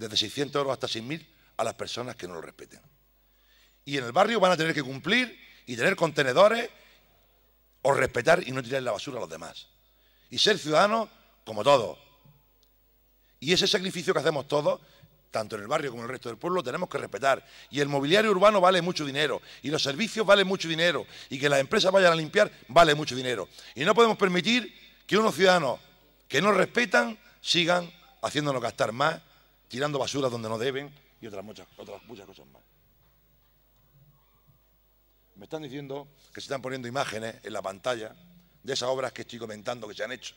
desde 600 euros hasta 6.000 a las personas que no lo respeten. Y en el barrio van a tener que cumplir y tener contenedores o respetar y no tirar la basura a los demás. Y ser ciudadanos como todos. Y ese sacrificio que hacemos todos, tanto en el barrio como en el resto del pueblo, tenemos que respetar. Y el mobiliario urbano vale mucho dinero. Y los servicios valen mucho dinero. Y que las empresas vayan a limpiar vale mucho dinero. Y no podemos permitir que unos ciudadanos que no respetan sigan haciéndonos gastar más tirando basura donde no deben y otras muchas, otras muchas cosas más. Me están diciendo que se están poniendo imágenes en la pantalla de esas obras que estoy comentando que se han hecho.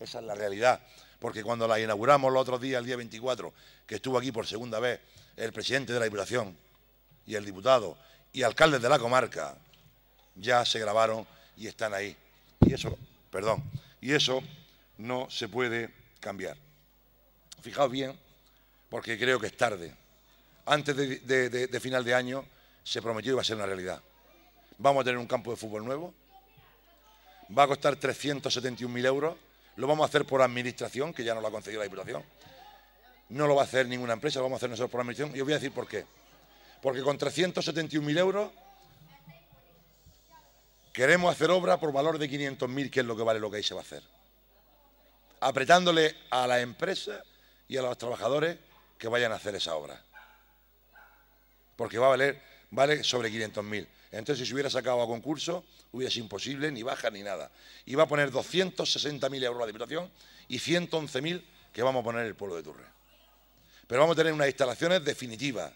Esa es la realidad, porque cuando la inauguramos ...el otro día, el día 24, que estuvo aquí por segunda vez el presidente de la Diputación y el diputado y alcaldes de la comarca, ya se grabaron y están ahí. Y eso, perdón, y eso no se puede cambiar. Fijaos bien porque creo que es tarde. Antes de, final de año se prometió y va a ser una realidad. Vamos a tener un campo de fútbol nuevo, va a costar 371.000 euros, lo vamos a hacer por administración, que ya no lo ha concedido la Diputación, no lo va a hacer ninguna empresa, lo vamos a hacer nosotros por administración, y os voy a decir por qué. Porque con 371.000 euros queremos hacer obra por valor de 500.000, que es lo que vale lo que ahí se va a hacer. Apretándole a la empresa y a los trabajadores que vayan a hacer esa obra. Porque va a valer, vale sobre 500.000. Entonces, si se hubiera sacado a concurso, hubiese sido imposible, ni baja ni nada. Y va a poner 260.000 euros la Diputación y 111.000 que vamos a poner el pueblo de Turre. Pero vamos a tener unas instalaciones definitivas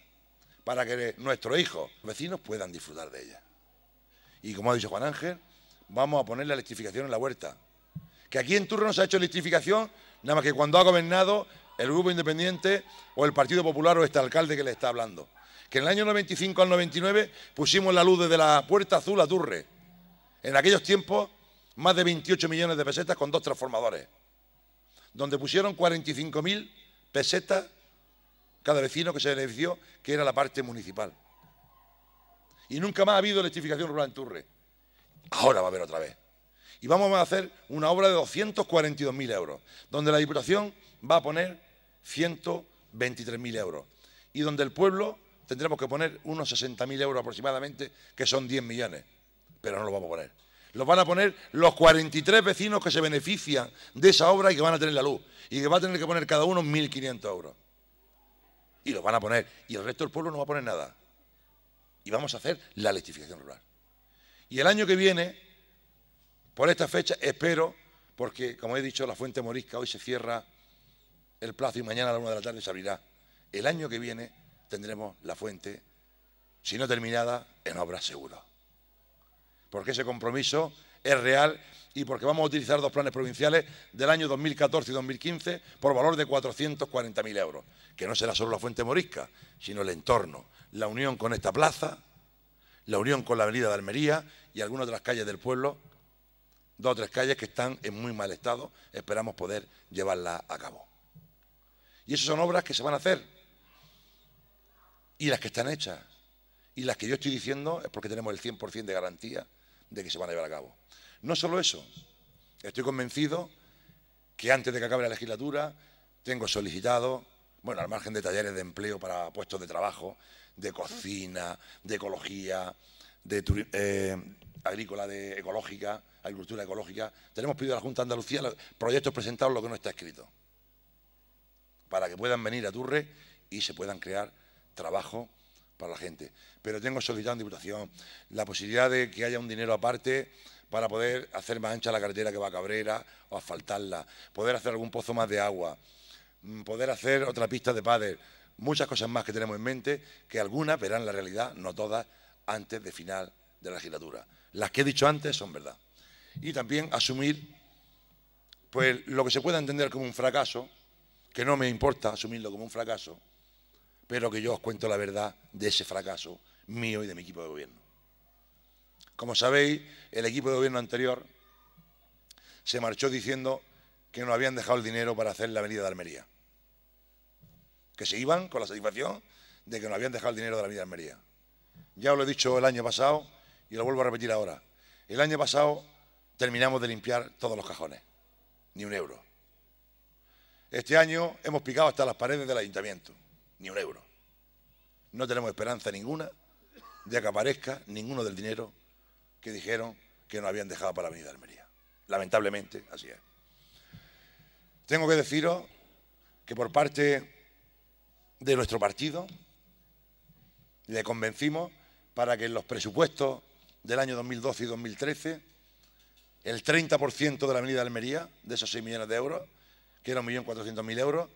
para que nuestros hijos, vecinos, puedan disfrutar de ellas. Y como ha dicho Juan Ángel, vamos a poner la electrificación en la huerta. Que aquí en Turre no se ha hecho electrificación, nada más que cuando ha gobernado el Grupo Independiente o el Partido Popular o este alcalde que le está hablando. Que en el año 95 al 99 pusimos la luz desde la Puerta Azul a Turre. En aquellos tiempos, más de 28 millones de pesetas con dos transformadores, donde pusieron 45.000 pesetas cada vecino que se benefició, que era la parte municipal. Y nunca más ha habido electrificación rural en Turre. Ahora va a haber otra vez. Y vamos a hacer una obra de 242.000 euros, donde la Diputación va a poner 123.000 euros. Y donde el pueblo tendremos que poner unos 60.000 euros aproximadamente, que son 10 millones. Pero no lo vamos a poner. Los van a poner los 43 vecinos que se benefician de esa obra y que van a tener la luz. Y que va a tener que poner cada uno 1.500 euros. Y los van a poner. Y el resto del pueblo no va a poner nada. Y vamos a hacer la electrificación rural. Y el año que viene, por esta fecha, espero, porque como he dicho, la fuente morisca hoy se cierra el plazo y mañana a la una de la tarde se abrirá. El año que viene tendremos la fuente, si no terminada, en obras seguro. Porque ese compromiso es real y porque vamos a utilizar dos planes provinciales del año 2014 y 2015 por valor de 440.000 euros, que no será solo la fuente morisca, sino el entorno, la unión con esta plaza, la unión con la avenida de Almería y algunas de las calles del pueblo, dos o tres calles que están en muy mal estado, esperamos poder llevarla a cabo. Y esas son obras que se van a hacer. Y las que están hechas. Y las que yo estoy diciendo es porque tenemos el 100% de garantía de que se van a llevar a cabo. No solo eso, estoy convencido que antes de que acabe la legislatura tengo solicitado, bueno, al margen de talleres de empleo para puestos de trabajo, de cocina, de ecología, de eh, agrícola, de ecológica, agricultura ecológica, tenemos pedido a la Junta de Andalucía proyectos presentados lo que no está escrito para que puedan venir a Turre y se puedan crear trabajo para la gente. Pero tengo solicitado en Diputación la posibilidad de que haya un dinero aparte para poder hacer más ancha la carretera que va a Cabrera o asfaltarla, poder hacer algún pozo más de agua, mm, poder hacer otra pista de pádel, muchas cosas más que tenemos en mente, que algunas verán la realidad, no todas, antes de final de la legislatura. Las que he dicho antes son verdad. Y también asumir pues, lo que se pueda entender como un fracaso, que no me importa asumirlo como un fracaso, pero que yo os cuento la verdad de ese fracaso mío y de mi equipo de gobierno. Como sabéis, el equipo de gobierno anterior se marchó diciendo que no habían dejado el dinero para hacer la avenida de Almería. Que se iban con la satisfacción de que no habían dejado el dinero de la avenida de Almería. Ya os lo he dicho el año pasado y lo vuelvo a repetir ahora. El año pasado terminamos de limpiar todos los cajones. Ni un euro. Este año hemos picado hasta las paredes del ayuntamiento, ni un euro. No tenemos esperanza ninguna de que aparezca ninguno del dinero que dijeron que nos habían dejado para la Avenida Almería. Lamentablemente, así es. Tengo que deciros que por parte de nuestro partido le convencimos para que en los presupuestos del año 2012 y 2013 el 30% de la Avenida Almería, de esos 6 millones de euros, que era 1.400.000 euros,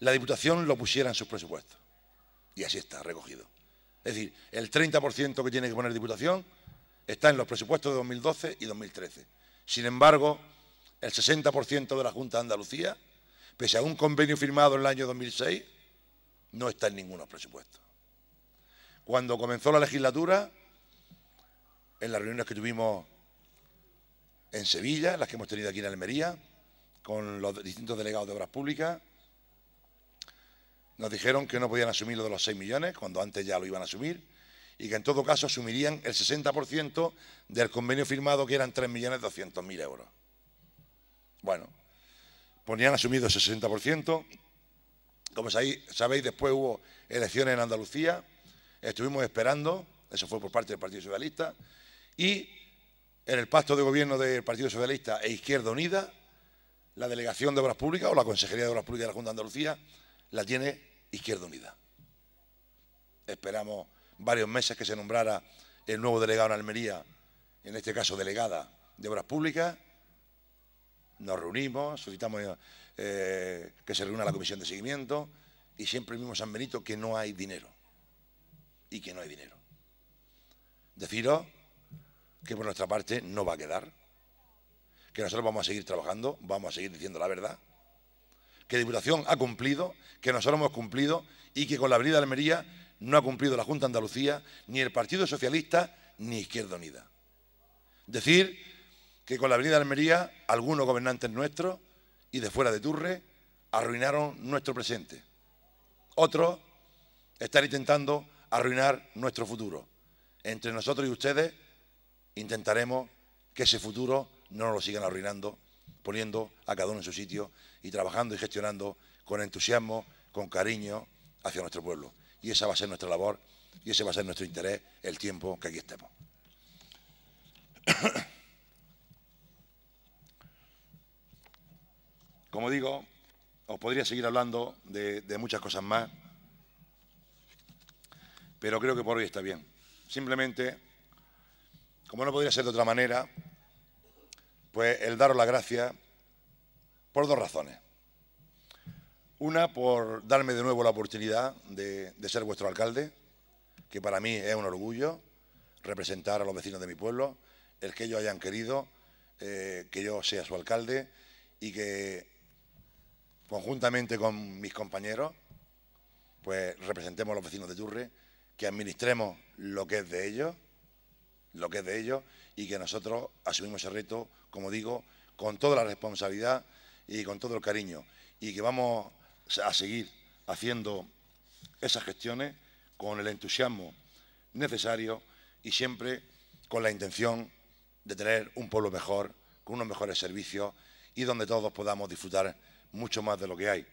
la Diputación lo pusiera en sus presupuestos. Y así está, recogido. Es decir, el 30% que tiene que poner Diputación está en los presupuestos de 2012 y 2013. Sin embargo, el 60% de la Junta de Andalucía, pese a un convenio firmado en el año 2006, no está en ninguno presupuestos. Cuando comenzó la legislatura, en las reuniones que tuvimos en Sevilla, las que hemos tenido aquí en Almería, con los distintos delegados de Obras Públicas. Nos dijeron que no podían asumir lo de los 6 millones, cuando antes ya lo iban a asumir, y que en todo caso asumirían el 60% del convenio firmado, que eran 3.200.000 euros. Bueno, ponían asumido el 60%. Como sabéis, después hubo elecciones en Andalucía, estuvimos esperando, eso fue por parte del Partido Socialista, y en el pacto de gobierno del Partido Socialista e Izquierda Unida la Delegación de Obras Públicas o la Consejería de Obras Públicas de la Junta de Andalucía, la tiene Izquierda Unida. Esperamos varios meses que se nombrara el nuevo delegado en Almería, en este caso delegada de Obras Públicas. Nos reunimos, solicitamos eh, que se reúna la comisión de seguimiento y siempre mismo San Benito que no hay dinero. Y que no hay dinero. Deciros que por nuestra parte no va a quedar que nosotros vamos a seguir trabajando, vamos a seguir diciendo la verdad, que Diputación ha cumplido, que nosotros hemos cumplido y que con la Avenida de Almería no ha cumplido la Junta de Andalucía, ni el Partido Socialista, ni Izquierda Unida. Decir que con la Avenida de Almería algunos gobernantes nuestros y de fuera de Turre arruinaron nuestro presente. Otros están intentando arruinar nuestro futuro. Entre nosotros y ustedes intentaremos que ese futuro no nos lo sigan arruinando, poniendo a cada uno en su sitio y trabajando y gestionando con entusiasmo, con cariño hacia nuestro pueblo. Y esa va a ser nuestra labor y ese va a ser nuestro interés el tiempo que aquí estemos. Como digo, os podría seguir hablando de, muchas cosas más, pero creo que por hoy está bien. Simplemente, como no podría ser de otra manera, pues el daros la gracia por dos razones. Una, por darme de nuevo la oportunidad de, ser vuestro alcalde, que para mí es un orgullo representar a los vecinos de mi pueblo, el que ellos hayan querido eh, que yo sea su alcalde y que conjuntamente con mis compañeros, pues representemos a los vecinos de Turre, que administremos lo que es de ellos lo que es de ellos y que nosotros asumimos ese reto, como digo, con toda la responsabilidad y con todo el cariño. Y que vamos a seguir haciendo esas gestiones con el entusiasmo necesario y siempre con la intención de tener un pueblo mejor, con unos mejores servicios y donde todos podamos disfrutar mucho más de lo que hay.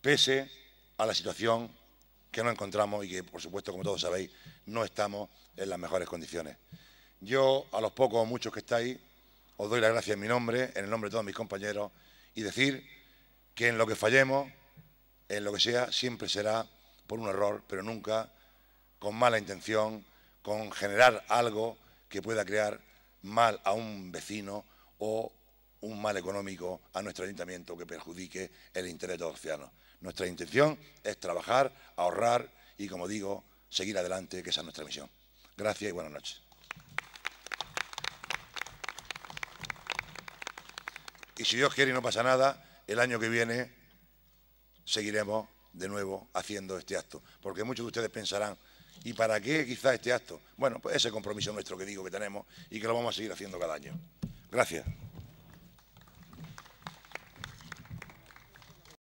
Pese a la situación que nos encontramos y que, por supuesto, como todos sabéis, no estamos en las mejores condiciones. Yo, a los pocos o muchos que estáis, os doy la gracia en mi nombre, en el nombre de todos mis compañeros, y decir que en lo que fallemos, en lo que sea, siempre será por un error, pero nunca con mala intención, con generar algo que pueda crear mal a un vecino o un mal económico a nuestro ayuntamiento que perjudique el interés de los ciudadanos. Nuestra intención es trabajar, ahorrar y, como digo, seguir adelante, que esa es nuestra misión. Gracias y buenas noches. Y si Dios quiere y no pasa nada, el año que viene seguiremos de nuevo haciendo este acto. Porque muchos de ustedes pensarán, ¿y para qué quizá este acto? Bueno, pues ese compromiso nuestro que digo que tenemos y que lo vamos a seguir haciendo cada año. Gracias.